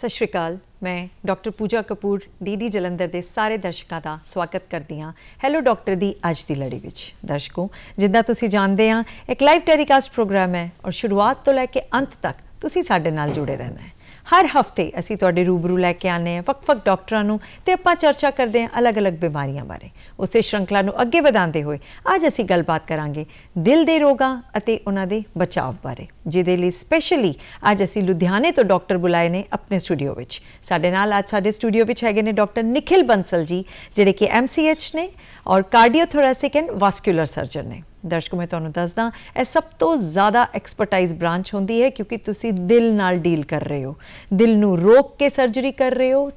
ਸਤਿ ਸ਼੍ਰੀ ਅਕਾਲ ਮੈਂ ਡਾਕਟਰ ਪੂਜਾ ਕਪੂਰ ਡੀਡੀ ਜਲੰਧਰ ਦੇ ਸਾਰੇ ਦਰਸ਼ਕਾਂ ਦਾ ਸਵਾਗਤ ਕਰਦੀ ਹਾਂ ਹੈਲੋ ਡਾਕਟਰ ਦੀ ਅੱਜ ਦੀ ਲੜੀ ਵਿੱਚ ਦਰਸ਼ਕੋ ਜਿੱਦਾਂ ਤੁਸੀਂ ਜਾਣਦੇ ਆ ਇੱਕ ਲਾਈਵ ਟੈਲੀਕਾਸਟ ਪ੍ਰੋਗਰਾਮ ਹੈ ਔਰ ਸ਼ੁਰੂਆਤ ਤੋਂ ਲੈ ਕੇ ਅੰਤ ਤੱਕ ਤੁਸੀਂ ਸਾਡੇ ਨਾਲ ਜੁੜੇ ਰਹਿਣਾ ਹੈ ਹਰ ਹਫਤੇ ਅਸੀਂ ਤੁਹਾਡੇ ਰੂਬਰੂ ਲੈ ਕੇ ਆਨੇ ਆ ਫਕ ਫਕ ਡਾਕਟਰਾਂ ਨੂੰ ਤੇ ਆਪਾਂ ਚਰਚਾ ਕਰਦੇ ਆ ਅਲੱਗ-ਅਲੱਗ ਬਿਮਾਰੀਆਂ ਬਾਰੇ ਉਸੇ ਸ਼੍ਰੰਖਲਾ ਨੂੰ ਅੱਗੇ ਵਧਾਉਂਦੇ ਹੋਏ ਅੱਜ ਅਸੀਂ ਗੱਲਬਾਤ ਕਰਾਂਗੇ ਦਿਲ ਦੇ ਰੋਗਾਂ ਅਤੇ ਉਹਨਾਂ ਦੇ ਬਚਾਅ ਬਾਰੇ ਜਿਹਦੇ ਲਈ ਸਪੈਸ਼ਲੀ ਅੱਜ ਅਸੀਂ ਲੁਧਿਆਣੇ ਤੋਂ ਡਾਕਟਰ ਬੁਲਾਏ ਨੇ ਆਪਣੇ ਸਟੂਡੀਓ ਵਿੱਚ ਸਾਡੇ ਨਾਲ ਅੱਜ ਸਾਡੇ ਸਟੂਡੀਓ ਵਿੱਚ ਹੈਗੇ ਨੇ ਡਾਕਟਰ ਨikhil ਬੰਸਲ ਜੀ ਜਿਹੜੇ ਕਿ MCH ਨੇ ਔਰ ਕਾਰਡੀਓਥੋਰੈਸਿਕ ਐਂਡ ਵਾਸਕੂਲਰ ਸਰਜਨ ਨੇ ਦਰਸ਼ਕੋ ਮੈਂ ਤੁਹਾਨੂੰ ਦੱਸਦਾ ਇਹ ਸਭ ਤੋਂ ਜ਼ਿਆਦਾ ਐਕਸਪਰਟਾਈਜ਼ ਬ੍ਰਾਂਚ ਹੁੰਦੀ ਹੈ ਕਿਉਂਕਿ ਤੁਸੀਂ ਦਿਲ ਨਾਲ ਡੀਲ ਕਰ ਰਹੇ ਹੋ ਦਿਲ ਨੂੰ ਰੋਕ ਕੇ ਸਰਜਰੀ ਕਰ ਰਹੇ ਹੋ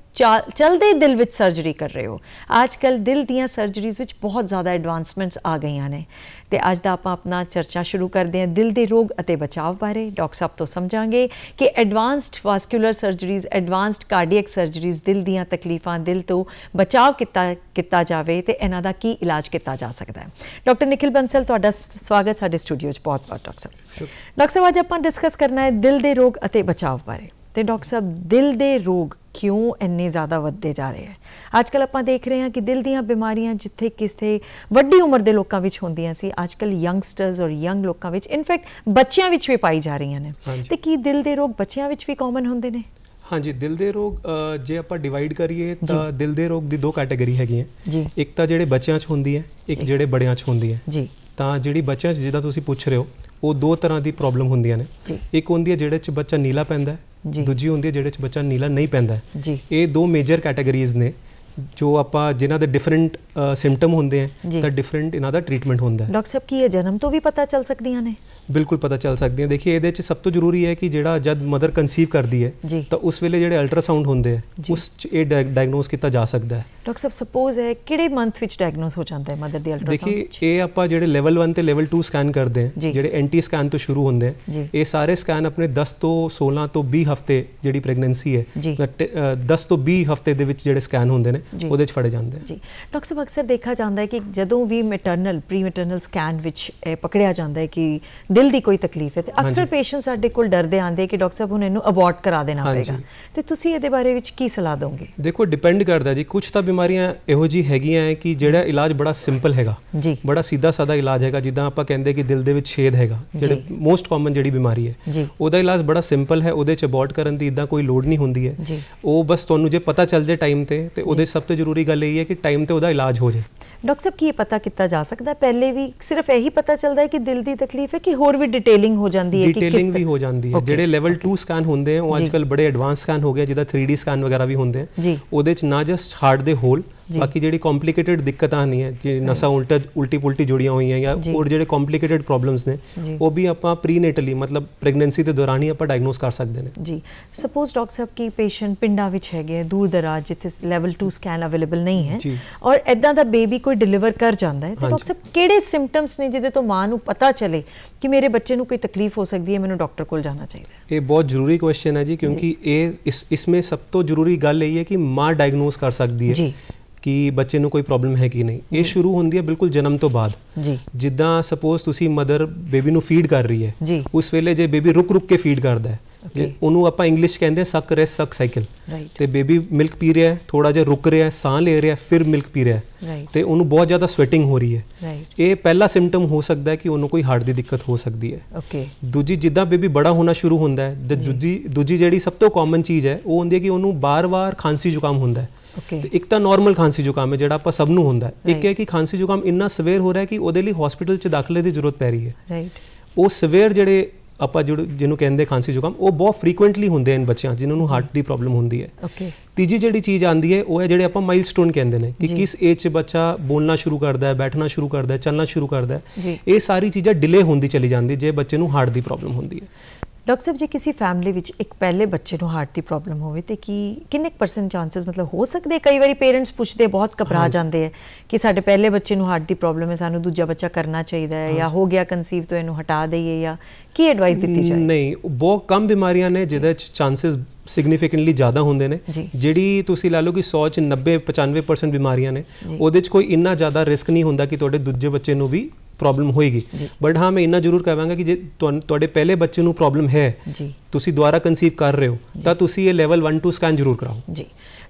ਚਲਦੇ ਦਿਲ ਵਿੱਚ ਸਰਜਰੀ ਕਰ ਰਹੇ ਹੋ ਅੱਜ ਕੱਲ ਦਿਲ ਦੀਆਂ ਸਰਜਰੀਜ਼ ਵਿੱਚ ਬਹੁਤ ਜ਼ਿਆਦਾ ਐਡਵਾਂਸਮੈਂਟਸ ਆ ਗਈਆਂ ਨੇ ਤੇ ਅੱਜ ਦਾ ਆਪਾਂ ਆਪਣਾ ਚਰਚਾ ਸ਼ੁਰੂ ਕਰਦੇ ਹਾਂ ਦਿਲ ਦੇ ਰੋਗ ਅਤੇ ਬਚਾਅ ਬਾਰੇ ਡਾਕਟਰ ਸਾਹਿਬ ਤੋਂ ਸਮਝਾਂਗੇ ਕਿ advanced vascular surgeries advanced cardiac surgeries ਦਿਲ ਦੀਆਂ ਤਕਲੀਫਾਂ ਦਿਲ ਤੋਂ ਬਚਾਅ ਕੀਤਾ ਕੀਤਾ ਜਾਵੇ ਤੇ ਇਹਨਾਂ ਦਾ ਕੀ ਇਲਾਜ ਕੀਤਾ ਜਾ ਸਕਦਾ ਹੈ ਡਾਕਟਰ ਨikhil ਬੰਸਲ ਤੁਹਾਡਾ ਸਵਾਗਤ ਸਾਡੇ ਸਟੂਡੀਓ 'ਚ ਬਹੁਤ-ਬਹੁਤ ਡਾਕਟਰ ਸਾਹਿਬ ਡਾਕਟਰ ਸਾਹਿਬ ਅੱਜ ਆਪਾਂ ਡਿਸਕਸ ਕਰਨਾ ਹੈ ਦਿਲ ਦੇ ਰੋਗ ਅਤੇ ਬਚਾਅ ਬਾਰੇ ਤੇ ਡਾਕਟਰ ਸਾਹਿਬ ਦਿਲ ਦੇ ਰੋਗ ਕਿਉਂ ਇੰਨੇ ਜ਼ਿਆਦਾ ਵੱਧਦੇ ਜਾ ਰਹੇ ਹੈ ਅੱਜ ਕੱਲ ਆਪਾਂ ਦੇਖ ਰਹੇ ਹਾਂ ਕਿ ਦਿਲ ਦੀਆਂ ਬਿਮਾਰੀਆਂ ਜਿੱਥੇ ਕਿਸੇ ਵੱਡੀ ਉਮਰ ਦੇ ਲੋਕਾਂ ਵਿੱਚ ਹੁੰਦੀਆਂ ਸੀ ਅੱਜ ਕੱਲ ਯੰਗਸਟਰਸ ਔਰ ਯੰਗ ਲੋਕਾਂ ਵਿੱਚ ਇਨਫੈਕਟ ਬੱਚਿਆਂ ਵਿੱਚ ਵੀ ਪਾਈ ਜਾ ਰਹੀਆਂ ਨੇ ਤੇ ਕੀ ਦਿਲ ਦੇ ਰੋਗ ਬੱਚਿਆਂ ਵਿੱਚ ਵੀ ਕਾਮਨ ਹੁੰਦੇ ਨੇ ਹਾਂਜੀ ਦਿਲ ਦੇ ਰੋਗ ਜੇ ਆਪਾਂ ਡਿਵਾਈਡ ਕਰੀਏ ਤਾਂ ਦਿਲ ਦੇ ਰੋਗ ਦੀ ਦੋ ਕੈਟਾਗਰੀ ਹੈਗੀਆਂ ਇੱਕ ਤਾਂ ਜਿਹੜੇ ਬੱਚਿਆਂ 'ਚ ਹੁੰਦੀ ਹੈ ਇੱਕ ਜਿਹੜੇ ਬੜਿਆਂ 'ਚ ਹੁੰਦੀ ਹੈ ਜੀ ਤਾਂ ਜਿਹੜੀ ਬੱਚਿਆਂ 'ਚ ਜਿਹਦਾ ਤੁਸੀਂ ਪੁੱਛ ਰਹੇ ਹੋ ਉਹ ਦੋ ਤਰ੍ਹਾਂ ਦੀ ਪ੍ਰੋਬਲਮ ਹੁੰਦੀਆਂ ਨੇ ਇੱਕ ਹੁੰਦੀ ਹੈ ਜਿਹੜੇ 'ਚ ਬੱਚਾ ਨੀਲਾ ਪੈਂਦਾ ਹੈ ਦੂਜੀ ਹੁੰਦੀ ਹੈ ਜਿਹੜੇ 'ਚ ਬੱਚਾ ਨੀਲਾ ਨਹੀਂ ਪੈਂਦਾ ਇਹ ਦੋ ਮੇਜਰ ਕੈਟਾਗਰੀਜ਼ ਨੇ ਜੋ ਆਪਾਂ ਜਿਨ੍ਹਾਂ ਦੇ ਡਿਫਰੈਂਟ ਸਿੰਪਟਮ ਹੁੰਦੇ ਆ ਤਾਂ ਡਿਫਰੈਂਟ ਇਹਨਾਂ ਦਾ ਟ੍ਰੀਟਮੈਂਟ ਹੁੰਦਾ ਹੈ ਡਾਕਟਰ ਸਾਹਿਬ ਕੀ ਇਹ ਜਨਮ ਤੋਂ ਵੀ ਪਤਾ ਚੱਲ ਸਕਦੀਆਂ ਨੇ ਬਿਲਕੁਲ ਪਤਾ ਚੱਲ ਸਕਦੀਆਂ ਦੇਖਿਏ ਇਹਦੇ ਵਿੱਚ ਸਭ ਤੋਂ ਜ਼ਰੂਰੀ ਹੈ ਕਿ ਜਿਹੜਾ ਜਦ ਮਦਰ ਕਨਸੀਵ ਕਰਦੀ ਹੈ ਤਾਂ ਉਸ ਵੇਲੇ ਜਿਹੜੇ ਅਲਟਰਾਸਾਊਂਡ ਹੁੰਦੇ ਆ ਉਸ ਚ ਇਹ ਡਾਇਗਨੋਸ ਕੀਤਾ ਜਾ ਸਕਦਾ ਹੈ ਡਾਕਟਰ ਸਾਹਿਬ ਸਪੋਜ਼ ਹੈ ਕਿਹੜੇ ਮੰਥ ਵਿੱਚ ਡਾਇਗਨੋਸ ਹੋ ਜਾਂਦਾ ਹੈ ਮਦਰ ਦੀ ਅਲਟਰਾਸਾਊਂਡ ਦੇਖਿਏ ਇਹ ਆਪਾਂ ਜਿਹੜੇ ਲੈਵਲ 1 ਤੇ ਲੈਵਲ 2 ਸਕੈਨ ਕਰਦੇ ਆ ਜਿਹੜੇ ਐਂਟੀ ਸਕੈਨ ਤੋਂ ਸ਼ੁਰੂ ਹੁੰਦੇ ਆ ਇਹ ਸਾਰੇ ਸਕੈਨ ਆਪਣੇ 10 ਤੋਂ 16 ਤੋਂ 20 ਹਫ਼ਤੇ ਜਿਹੜੀ ਪ੍ਰੈਗਨੈਂਸੀ ਹੈ 10 ਤੋਂ 20 ਹਫ਼ਤੇ ਦੇ ਵਿੱਚ ਜਿਹੜੇ ਸਕੈਨ ਹੁੰਦੇ ਨੇ ਉਹਦੇ 'ਚ ਫੜੇ ਜਾਂਦੇ ਜੀ ਡਾਕਟਰ ਸਾਹਿਬ ਅਕਸਰ ਦੇਖਿਆ ਜਾਂਦਾ ਹੈ ਕਿ ਜਦੋਂ ਵੀ ਮੈਟਰਨਲ ਪ੍ਰੀ ਸਕੈਨ ਵਿੱਚ ਪਕੜਿਆ ਜਾਂਦਾ ਹੈ ਕਿ ਦਿਲ ਦੀ ਕੋਈ ਤਕਲੀਫ ਹੈ ਤੇ ਅਕਸਰ ਪੇਸ਼ੈਂਟ ਸਾਡੇ ਕੋਲ ਡਰਦੇ ਆਂਦੇ ਕਿ ਡਾਕਟਰ ਸਾਹਿਬ ਹੁਣ ਇਹਨੂੰ ਅਬੋਰਟ ਕਰਾ ਦੇਣਾ ਪਏਗਾ ਤੇ ਤੁਸੀਂ ਇਹਦੇ ਬਾਰੇ ਵਿੱਚ ਕੀ ਸਲਾਹ ਦੋਗੇ ਦੇਖੋ ਡਿਪੈਂਡ ਕਰਦਾ ਜੀ ਕੁਝ ਤਾਂ ਬਿਮਾਰੀਆਂ ਇਹੋ ਜੀ ਹੈਗੀਆਂ ਹੈ ਕਿ ਜਿਹੜਾ ਇਲਾਜ ਬੜਾ ਸਿੰਪਲ ਹੈਗਾ ਜੀ ਬੜਾ ਸਿੱਧਾ ਸਾਦਾ ਇਲਾਜ ਹੈਗਾ ਜਿੱਦਾਂ ਆਪਾਂ ਕਹਿੰਦੇ ਕਿ ਦਿਲ ਦੇ ਵਿੱਚ ਛੇਦ ਹੈਗਾ ਜਿਹੜੇ ਮੋਸਟ ਕਾਮਨ ਜਿਹੜੀ ਬਿਮਾਰੀ ਹੈ ਉਹਦਾ ਇਲਾਜ ਬੜਾ ਸਿੰਪਲ ਹੈ ਉਹਦੇ 'ਚ ਅਬੋਰਟ ਕਰਨ ਦੀ ਇਦਾਂ ਕੋਈ ਲੋੜ ਨਹੀਂ ਹੁੰਦੀ ਹੈ ਉਹ ਬਸ ਤੁਹਾਨੂੰ ਜੇ ਪਤਾ ਚੱਲ ਜੇ ਟਾਈਮ ਤੇ ਤੇ ਉਹਦੇ ਸਭ ਤੋਂ ਜ਼ਰੂਰੀ ਗੱਲ ਇਹ ਹੈ ਕਿ ਟਾਈਮ ਤੇ ਉਹਦਾ ਇਲਾਜ ਹੋ ਜਾਏ ਡਾਕਟਰ ਸਾਹਿਬ ਕੀ ਇਹ ਪਤਾ ਕੀਤਾ ਜਾ ਸਕਦਾ ਪਹਿਲੇ ਵੀ ਸਿਰਫ ਇਹੀ ਪਤਾ ਚੱਲਦਾ ਹੈ ਕਿ ਦਿਲ ਦੀ ਤਕਲੀਫ ਹੈ ਕਿ ਹੋਰ ਵੀ ਡਿਟੇਲਿੰਗ ਹੋ ਜਾਂਦੀ ਹੈ ਕਿ ਕਿਸ ਡਿਟੇਲਿੰਗ ਵੀ ਹੋ ਜਾਂਦੀ ਹੈ ਜਿਹੜੇ ਲੈਵਲ 2 ਸਕੈਨ ਹੁੰਦੇ ਆ ਉਹ ਅੱਜਕੱਲ ਬੜੇ ਐਡਵਾਂਸ ਸਕੈਨ ਹੋ ਗਿਆ ਜਿਹਦਾ 3D ਸਕੈਨ ਵਗੈਰਾ ਵੀ ਹੁੰਦੇ ਆ ਉਹਦੇ ਚ ਨਾ ਜਸਟ ਹਾਰਟ ਦੇ ਹੋਲ ਬਾਕੀ ਜਿਹੜੀ ਕੰਪਲਿਕੇਟਿਡ ਦਿੱਕਤਾਂ ਨਹੀਂ ਹੈ ਜੇ ਨਸਾ ਉਲਟਾ ਉਲਟੀ ਪੁਲਟੀ ਜੁੜੀਆਂ ਹੋਈਆਂ ਜਾਂ ਹੋਰ ਜਿਹੜੇ ਕੰਪਲਿਕੇਟਿਡ ਪ੍ਰੋਬਲਮਸ ਨੇ ਉਹ ਵੀ ਆਪਾਂ ਪ੍ਰੀਨੇਟਲੀ ਮਤਲਬ ਪ੍ਰੈਗਨੈਂਸੀ ਦੇ ਦੌਰਾਨ ਹੀ ਆਪਾਂ ਡਾਇਗਨੋਸ ਕਰ ਸਕਦੇ ਨੇ ਜੀ ਸਪੋਜ਼ ਡਾਕਟਰ ਸਾਹਿਬ ਕੀ ਪੇਸ਼ੈਂਟ ਪਿੰਡਾਂ ਵਿੱਚ ਹੈਗੇ ਆ ਦੂਰ ਦਰਾਜ ਜਿੱਥੇ ਲੈਵਲ 2 ਸਕੈਨ ਅਵੇਲੇਬਲ ਨਹੀਂ ਹੈ ਔਰ ਐਦਾਂ ਦਾ ਬੇਬੀ ਕੋਈ ਡਿਲੀਵਰ ਕਰ ਜਾਂਦਾ ਹੈ ਤਾਂ ਡਾਕਟਰ ਸਾਹਿਬ ਕਿਹੜੇ ਸਿੰਪਟਮਸ ਨੇ ਜਿਹਦੇ ਤੋਂ ਮਾਂ ਨੂੰ ਪਤਾ ਚਲੇ ਕਿ ਮੇਰੇ ਬੱਚੇ ਨੂੰ ਕੋਈ ਤਕਲੀਫ ਹੋ ਸਕਦੀ ਹੈ ਮੈਨੂੰ ਡਾਕਟਰ ਕੋਲ ਜਾਣਾ ਚਾਹੀਦਾ ਇਹ ਬਹੁਤ ਜ਼ਰੂਰੀ ਕੁਐਸਚਨ ਹੈ ਜੀ ਕਿਉਂਕਿ ਇਹ ਇਸ ਇਸ ਵਿੱਚ ਸਭ ਤੋਂ ਜ਼ਰੂਰੀ ਗੱਲ ਇਹ ਹੈ ਕਿ ਮਾਂ ਡਾਇਗਨੋਸ ਕਰ ਸਕਦੀ ਹੈ ਜੀ ਕਿ ਬੱਚੇ ਨੂੰ ਕੋਈ ਪ੍ਰੋਬਲਮ ਹੈ ਕਿ ਨਹੀਂ ਇਹ ਸ਼ੁਰੂ ਹੁੰਦੀ ਹੈ ਬਿਲਕੁਲ ਜਨਮ ਤੋਂ ਬਾਅਦ ਜੀ ਜਿੱਦਾਂ ਸਪੋਜ਼ ਤੁਸੀਂ ਮਦਰ ਬੇਬੀ ਨੂੰ ਫੀਡ ਕਰ ਰਹੀ ਹੈ ਉਸ ਵੇਲੇ ਜੇ ਬੇਬੀ ਰੁਕ ਰੁਕ ਕੇ ਫੀਡ ਕਰਦਾ ਹੈ ਉਹਨੂੰ ਆਪਾਂ ਇੰਗਲਿਸ਼ ਕਹਿੰਦੇ ਸੱਕ ਸਕ ਰੈਸ ਸਕ ਸਾਈਕਲ ਤੇ ਬੇਬੀ ਮਿਲਕ ਪੀ ਰਿਹਾ ਹੈ ਥੋੜਾ ਜਿਹਾ ਰੁਕ ਰਿਹਾ ਹੈ ਸਾਹ ਲੈ ਰਿਹਾ ਫਿਰ ਮਿਲਕ ਪੀ ਰਿਹਾ ਹੈ ਤੇ ਉਹਨੂੰ ਬਹੁਤ ਜ਼ਿਆਦਾ ਸਵੈਟਿੰਗ ਹੋ ਰਹੀ ਹੈ ਇਹ ਪਹਿਲਾ ਸਿੰਪਟਮ ਹੋ ਸਕਦਾ ਹੈ ਕਿ ਉਹਨੂੰ ਕੋਈ ਹਾਰਟ ਦੀ ਦਿੱਕਤ ਹੋ ਸਕਦੀ ਹੈ ਓਕੇ ਦੂਜੀ ਜਿੱਦਾਂ ਬੇਬੀ ਬੜਾ ਹੋਣਾ ਸ਼ੁਰੂ ਹੁੰਦਾ ਹੈ ਦੂਜੀ ਦੂਜੀ ਜਿਹੜੀ ਸਭ ਤੋਂ ਕਾਮਨ ਚੀਜ਼ ਹੈ ਉਹ ਹੁੰਦੀ ਹੈ ਕਿ ਉਹਨੂੰ ਬਾਰ-ਬਾਰ ਖਾਂਸੀ ਜ਼ੁਕਾਮ ਹੁੰਦਾ ਹੈ ਤੇ ਇੱਕ ਤਾਂ ਨਾਰਮਲ ਖਾਂਸੀ ਜ਼ੁਕਾਮ ਹੈ ਜਿਹੜਾ ਆਪਾਂ ਸਭ ਨੂੰ ਹੁੰਦਾ ਹੈ ਇੱਕ ਹੈ ਕਿ ਖਾਂਸੀ ਜ਼ੁਕਾਮ ਇੰਨਾ ਸਵੇਰ ਹੋ ਰਿਹਾ ਹੈ ਕਿ ਉਹਦੇ ਲਈ ਹਸਪੀਟਲ 'ਚ ਦਾਖਲੇ ਦੀ ਜ਼ਰੂਰਤ ਪੈ ਰਹੀ ਹੈ ਰਾਈਟ ਉਹ ਸਵੇਰ ਜਿਹੜੇ ਆਪਾਂ ਜਿਹਨੂੰ ਕਹਿੰਦੇ ਖਾਂਸੀ ਜ਼ੁਕਾਮ ਉਹ ਬਹੁਤ ਫ੍ਰੀਕੁਐਂਟਲੀ ਹੁੰਦੇ ਹਨ ਬੱਚਿਆਂ ਜਿਨ੍ਹਾਂ ਨੂੰ ਹਾਰਟ ਦੀ ਪ੍ਰੋਬਲਮ ਹੁੰਦੀ ਹੈ ਓਕੇ ਤੀਜੀ ਜਿਹੜੀ ਚੀਜ਼ ਆਂਦੀ ਹੈ ਉਹ ਹੈ ਜਿਹੜੇ ਆਪਾਂ ਮਾਈਲਸਟੋਨ ਕਹਿੰਦੇ ਨੇ ਕਿ ਕਿਸ ਏਜ 'ਚ ਬੱਚਾ ਬੋਲਣਾ ਸ਼ੁਰੂ ਕਰਦਾ ਹੈ ਬੈਠਣਾ ਸ਼ੁਰੂ ਕਰਦਾ ਹੈ ਚੱਲਣਾ ਸ਼ੁਰੂ ਕਰਦਾ ਹੈ ਇਹ ਸਾਰੀ ਚੀਜ਼ਾਂ ਡਿਲੇ ਹੁੰਦੀ ਚਲੀ ਜਾਂਦੀ ਜੇ ਬੱਚੇ ਨੂੰ ਹਾਰਟ ਦੀ ਪ੍ਰੋਬਲਮ ਹੁੰਦੀ ਹੈ ਡਾਕਟਰ ਸਾਹਿਬ ਜੇ ਕਿਸੇ ਫੈਮਿਲੀ ਵਿੱਚ ਇੱਕ ਪਹਿਲੇ ਬੱਚੇ ਨੂੰ ਹਾਰਟ ਦੀ ਪ੍ਰੋਬਲਮ ਹੋਵੇ ਤੇ ਕੀ ਕਿੰਨੇ ਪਰਸੈਂਟ ਚਾਂਸਸ ਮਤਲਬ ਹੋ ਸਕਦੇ ਕਈ ਵਾਰੀ ਪੇਰੈਂਟਸ ਪੁੱਛਦੇ ਬਹੁਤ ਘਬਰਾ ਜਾਂਦੇ ਆ ਕਿ ਸਾਡੇ ਪਹਿਲੇ ਬੱਚੇ ਨੂੰ ਹਾਰਟ ਦੀ ਪ੍ਰੋਬਲਮ ਹੈ ਸਾਨੂੰ ਦੂਜਾ ਬੱਚਾ ਕਰਨਾ ਚਾਹੀਦਾ ਹੈ ਜਾਂ ਹੋ ਗਿਆ ਕਨਸੀਵ ਤੋਂ ਇਹਨੂੰ ਹਟਾ ਦਈਏ ਜਾਂ ਕੀ ਐਡਵਾਈਸ ਦਿੱਤੀ ਜਾਏ ਨਹੀਂ ਬਹੁਤ ਕਮ ਬਿਮਾਰੀਆਂ ਨੇ ਜਿਹਦੇ ਚ ਚਾਂਸਸ ਸਿਗਨੀਫੀਕੈਂਟਲੀ ਜ਼ਿਆਦਾ ਹੁੰਦੇ ਨੇ ਜਿਹੜੀ ਤੁਸੀਂ ਲਾ ਲਓ ਕਿ 100 ਚ 90 95% ਬਿਮਾਰੀਆਂ ਨੇ ਉਹਦੇ ਚ ਕੋਈ ਇੰਨਾ ਜ਼ਿਆਦਾ ਰਿਸਕ ਨਹੀਂ ਹੁੰਦਾ ਕਿ ਤੁਹਾਡੇ ਦੂਜੇ ਬੱਚੇ ਨੂੰ ਵੀ ਪ੍ਰੋਬਲਮ ਹੋਏਗੀ ਬਟ ਹਾਂ ਮੈਂ ਇੰਨਾ ਜ਼ਰੂਰ ਕਹਾਂਗਾ ਕਿ ਜੇ ਤੁਹਾਡੇ ਪਹਿਲੇ ਬੱਚੇ ਨੂੰ ਪ੍ਰੋਬਲਮ ਹੈ ਤੁਸੀਂ ਦੁਬਾਰਾ ਕਨਸੀਵ ਕਰ ਰਹੇ ਹੋ ਤਾਂ ਤੁਸੀਂ ਇਹ ਲੈਵਲ 1 2 ਸਕੈਨ ਜ਼ਰੂਰ ਕਰਾਓ ਜੀ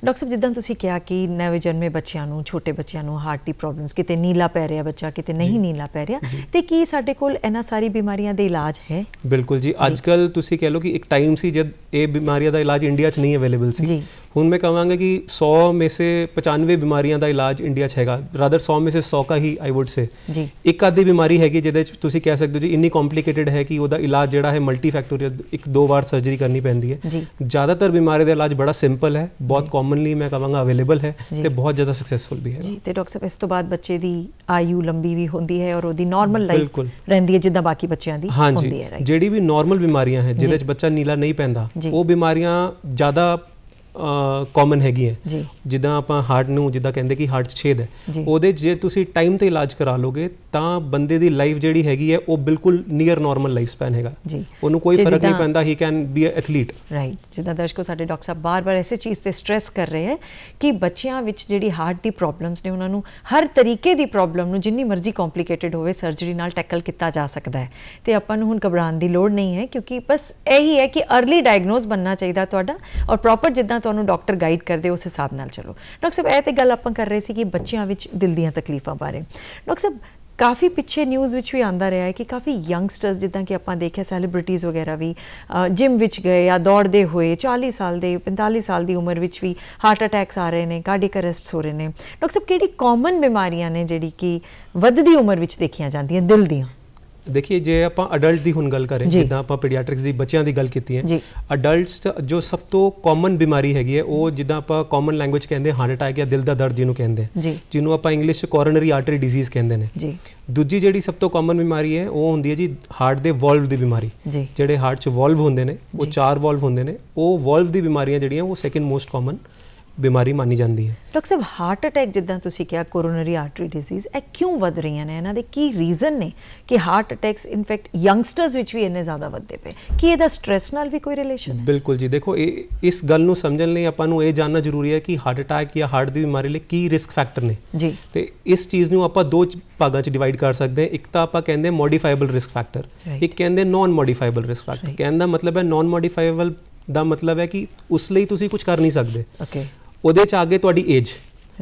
ਡਾਕਟਰ ਸਾਹਿਬ ਜਿੱਦਾਂ ਤੁਸੀਂ ਕਿਹਾ ਕਿ ਨਵੇਂ ਜਨਮੇ ਬੱਚਿਆਂ ਨੂੰ ਛੋਟੇ ਬੱਚਿਆਂ ਨੂੰ ਹਾਰਟ ਦੀ ਪ੍ਰੋਬਲਮਸ ਕਿਤੇ ਨੀਲਾ ਪੈ ਰਿਹਾ ਬੱਚਾ ਕਿਤੇ ਨਹੀਂ ਨੀਲਾ ਪੈ ਰਿਹਾ ਤੇ ਕੀ ਸਾਡੇ ਕੋਲ ਇਹਨਾਂ ਸਾਰੀ ਬਿਮਾਰੀਆਂ ਦੇ ਇਲਾਜ ਹੈ ਬਿਲਕੁਲ ਜੀ ਅੱਜਕੱਲ ਤੁਸੀਂ ਕਹਿ ਲਓ ਕਿ ਇੱਕ ਟਾਈਮ ਸੀ ਜਦ ਇਹ ਬਿਮਾਰੀਆਂ ਦਾ ਇਲਾਜ ਇੰਡੀਆ 'ਚ ਨਹੀਂ ਅਵੇਲੇਬਲ ਸੀ ਹੁਣ ਮੈਂ ਕਹਾਂਗਾ ਕਿ 100 ਮੇ ਸੇ 95 ਬਿਮਾਰੀਆਂ ਦਾ ਇਲਾਜ ਇੰਡੀਆ 'ਚ ਹੈਗਾ ਰਾਦਰ 100 ਮੇ ਸੇ 100 ਕਾ ਹੀ ਆਈ ਊਡ ਸੇ ਜੀ ਇੱਕ ਆਦੀ ਬਿਮਾਰੀ ਹੈਗੀ ਜਿਹਦੇ 'ਚ ਤੁਸੀਂ ਕਹਿ ਸਕਦੇ ਹੋ ਜੀ ਇੰਨੀ ਕੰਪਲਿਕੇਟਿਡ ਹੈ ਕਿ ਉਹਦਾ ਇਲਾਜ ਜਿਹੜਾ ਹੈ ਮਲਟੀ ਫੈਕਟੋਰੀਅਲ ਇੱਕ ਦੋ ਵਾਰ ਸਰਜਰੀ ਕਰਨੀ ਪੈਂਦੀ ਹੈ ਜ਼ਿਆਦਾਤਰ ਬਿਮਾਰੀ ਦਾ ਇਲਾਜ ਬੜਾ ਸਿੰਪਲ ਹੈ ਬਹੁਤ ਕਾਮਨਲੀ ਮੈਂ ਕਹਾਂਗਾ ਅਵੇਲੇਬਲ ਹੈ ਤੇ ਬਹੁਤ ਜ਼ਿਆਦਾ ਸਕਸੈਸਫੁਲ ਵੀ ਹੈ ਜੀ ਤੇ ਡਾਕਟਰ ਸਾਹਿਬ ਇਸ ਤੋਂ ਬਾਅਦ ਬੱਚੇ ਦੀ ਆਯੂ ਲੰਬੀ ਵੀ ਹੁੰਦੀ ਹੈ ਔਰ ਉਹਦੀ ਨਾਰਮਲ ਲਾਈਫ ਰਹਿੰਦੀ ਹੈ ਜਿੱਦਾਂ ਬਾਕੀ ਬੱਚਿਆਂ ਦੀ ਹੁੰਦੀ ਹੈ ਜਿਹੜੀ ਵੀ ਨਾਰਮਲ ਬਿਮਾਰੀਆਂ ਹੈ ਜਿਹਦੇ 'ਚ ਬੱਚਾ ਨੀਲਾ ਨਹੀਂ ਪੈਂਦਾ ਉਹ ਬਿਮਾਰੀਆਂ ਜ਼ਿਆਦਾ ਕਾਮਨ ਹੈਗੀ ਹੈ ਜਿੱਦਾਂ ਆਪਾਂ ਹਾਰਟ ਨੂੰ ਜਿੱਦਾਂ ਕਹਿੰਦੇ ਕਿ ਹਾਰਟ ਛੇਦ ਹੈ ਉਹਦੇ ਜੇ ਤੁਸੀਂ ਟਾਈਮ ਤੇ ਇਲਾਜ ਕਰਾ ਲੋਗੇ ਤਾਂ ਬੰਦੇ ਦੀ ਲਾਈਫ ਜਿਹੜੀ ਹੈਗੀ ਹੈ ਉਹ ਬਿਲਕੁਲ ਨੀਅਰ ਨਾਰਮਲ ਲਾਈਫ ਸਪੈਨ ਹੈਗਾ ਜੀ ਉਹਨੂੰ ਕੋਈ ਫਰਕ ਨਹੀਂ ਪੈਂਦਾ he can be a athlete right ਜਿੱਦਾਂ ਦਰਸ਼ਕੋ ਸਾਡੇ ਡਾਕਟਰ ਸਾਹਿਬ ਬਾਰ-ਬਾਰ ਐਸੇ ਚੀਜ਼ ਤੇ ਸਟ्रेस ਕਰ ਰਹੇ ਹੈ ਕਿ ਬੱਚਿਆਂ ਵਿੱਚ ਜਿਹੜੀ ਹਾਰਟ ਦੀ ਪ੍ਰੋਬਲਮਸ ਨੇ ਉਹਨਾਂ ਨੂੰ ਹਰ ਤਰੀਕੇ ਦੀ ਪ੍ਰੋਬਲਮ ਨੂੰ ਜਿੰਨੀ ਮਰਜ਼ੀ ਕੰਪਲਿਕੇਟਿਡ ਹੋਵੇ ਸਰਜਰੀ ਨਾਲ ਟੈਕਲ ਕੀਤਾ ਜਾ ਸਕਦਾ ਹੈ ਤੇ ਆਪਾਂ ਨੂੰ ਹੁਣ ਘਬਰਾਉਣ ਦੀ ਲੋੜ ਨਹੀਂ ਹੈ ਕਿਉਂਕਿ ਬਸ ਇਹੀ ਹੈ ਕਿ अर्ਲੀ ਡਾਇਗਨੋਸ ਬੰਨਣਾ ਚਾਹੀਦਾ ਤੁਹਾਡਾ ਔਰ ਪ੍ਰੋਪਰ ਜਿੱਦਾਂ ਤੁਹਾਨੂੰ ਡਾਕਟਰ ਗਾਈਡ ਕਰਦੇ ਉਸ ਹਿਸਾਬ ਨਾਲ ਚਲੋ ਡਾਕਟਰ ਸਾਹਿਬ ਇਹ ਤੇ ਗੱਲ ਆਪਾਂ ਕਰ ਰਹੇ ਸੀ ਕਿ ਬੱਚਿਆਂ ਵਿੱਚ ਦਿਲ ਦੀਆਂ ਤਕਲੀਫਾਂ ਬਾਰੇ ਡਾਕਟਰ ਸਾਹਿਬ ਕਾਫੀ ਪਿੱਛੇ ਨਿਊਜ਼ ਵਿੱਚ ਵੀ ਆਂਦਾ ਰਿਹਾ ਹੈ ਕਿ ਕਾਫੀ ਯੰਗਸਟਰਸ ਜਿੱਦਾਂ ਕਿ ਆਪਾਂ ਦੇਖਿਆ ਸੈਲੀਬ੍ਰਿਟੀਜ਼ ਵਗੈਰਾ ਵੀ ਜਿਮ ਵਿੱਚ ਗਏ ਜਾਂ ਦੌੜਦੇ ਹੋਏ 40 ਸਾਲ ਦੇ 45 ਸਾਲ ਦੀ ਉਮਰ ਵਿੱਚ ਵੀ ਹਾਰਟ ਅਟੈਕਸ ਆ ਰਹੇ ਨੇ ਕਾਰਡੀਅਕ ਅਰੈਸਟਸ ਹੋ ਰਹੇ ਨੇ ਡਾਕਟਰ ਸਾਹਿਬ ਕਿਹੜੀ ਕਾਮਨ ਬਿਮਾਰੀਆਂ ਨੇ ਜਿਹੜੀ ਕਿ ਵੱਧਦੀ ਉਮਰ ਵਿੱਚ ਦੇਖੀਆਂ ਜਾਂਦੀਆਂ ਦਿਲ ਦੀਆਂ ਦੇਖਿਏ ਜੇ ਆਪਾਂ ਅਡਲਟ ਦੀ ਹੁਣ ਗੱਲ ਕਰੇ ਜਿੱਦਾਂ ਆਪਾਂ ਪੀਡੀਆਟ੍ਰਿਕਸ ਦੀ ਬੱਚਿਆਂ ਦੀ ਗੱਲ ਕੀਤੀ ਹੈ ਅਡਲਟਸ ਜੋ ਸਭ ਤੋਂ ਕਾਮਨ ਬਿਮਾਰੀ ਹੈਗੀ ਹੈ ਉਹ ਜਿੱਦਾਂ ਆਪਾਂ ਕਾਮਨ ਲੈਂਗੁਏਜ ਕਹਿੰਦੇ ਹਾਰਟ ਅਟੈਕ ਜਾਂ ਦਿਲ ਦਾ ਦਰਦ ਜਿਹਨੂੰ ਕਹਿੰਦੇ ਜਿਹਨੂੰ ਆਪਾਂ ਇੰਗਲਿਸ਼ ਵਿੱਚ ਕੋਰੋਨਰੀ ਆਰਟਰੀ ਡਿਜ਼ੀਜ਼ ਕਹਿੰਦੇ ਨੇ ਜੀ ਦੂਜੀ ਜਿਹੜੀ ਸਭ ਤੋਂ ਕਾਮਨ ਬਿਮਾਰੀ ਹੈ ਉਹ ਹੁੰਦੀ ਹੈ ਜੀ ਹਾਰਟ ਦੇ ਵਾਲਵ ਦੀ ਬਿਮਾਰੀ ਜਿਹੜੇ ਹਾਰਟ ਚ ਵਾਲਵ ਹੁੰਦੇ ਨੇ ਉਹ ਚਾਰ ਵਾਲਵ ਹੁੰਦੇ ਨੇ ਉਹ ਵਾਲਵ ਦੀ ਬਿਮਾਰੀਆਂ ਜਿਹੜੀਆਂ ਉਹ ਸੈਕਿੰਡ ਮੋਸਟ ਕਾਮਨ ਬਿਮਾਰੀ ਮੰਨੀ ਜਾਂਦੀ ਹੈ ਡਾਕਟਰ ਸਾਹਿਬ ਹਾਰਟ ਅਟੈਕ ਜਿੱਦਾਂ ਤੁਸੀਂ ਕਿਹਾ ਕੋਰੋਨਰੀ ਆਰਟਰੀ ਡਿਜ਼ੀਜ਼ ਇਹ ਕਿਉਂ ਵਧ ਰਹੀਆਂ ਨੇ ਇਹਨਾਂ ਦੇ ਕੀ ਰੀਜ਼ਨ ਨੇ ਕਿ ਹਾਰਟ ਅਟੈਕਸ ਇਨਫੈਕਟ ਯੰਗਸਟਰਸ ਵਿੱਚ ਵੀ ਇੰਨੇ ਜ਼ਿਆਦਾ ਵੱਧਦੇ ਪਏ ਕੀ ਇਹਦਾ ਸਟ्रेस ਨਾਲ ਵੀ ਕੋਈ ਰਿਲੇਸ਼ਨ ਹੈ ਬਿਲਕੁਲ ਜੀ ਦੇਖੋ ਇਹ ਇਸ ਗੱਲ ਨੂੰ ਸਮਝਣ ਲਈ ਆਪਾਂ ਨੂੰ ਇਹ ਜਾਨਣਾ ਜ਼ਰੂਰੀ ਹੈ ਕਿ ਹਾਰਟ ਅਟੈਕ ਜਾਂ ਹਾਰਟ ਦੀ ਬਿਮਾਰੀ ਲਈ ਕੀ ਰਿਸਕ ਫੈਕਟਰ ਨੇ ਜੀ ਤੇ ਇਸ ਚੀਜ਼ ਨੂੰ ਆਪਾਂ ਦੋ ਭਾਗਾਂ 'ਚ ਡਿਵਾਈਡ ਕਰ ਸਕਦੇ ਹਾਂ ਇੱਕ ਤਾਂ ਆਪਾਂ ਕਹਿੰਦੇ ਮੋਡੀਫਾਈਬਲ ਰਿਸਕ ਫੈਕਟਰ ਇੱਕ ਕਹਿੰਦੇ ਨਾਨ ਮੋਡੀਫਾਈਬਲ ਰਿਸਕ ਫੈਕਟਰ ਕਹਿੰਦਾ ਮਤਲਬ ਹੈ ਨਾਨ ਮੋਡੀਫਾਈਬਲ ਦਾ ਮਤਲਬ ਹੈ ਕਿ ਉਸ ਲਈ ਤੁਸੀਂ ਕੁਝ ਕਰ ਨਹੀਂ ਸਕਦੇ ਓਕੇ ਉਹਦੇ ਚ ਗਏ ਤੁਹਾਡੀ ਏਜ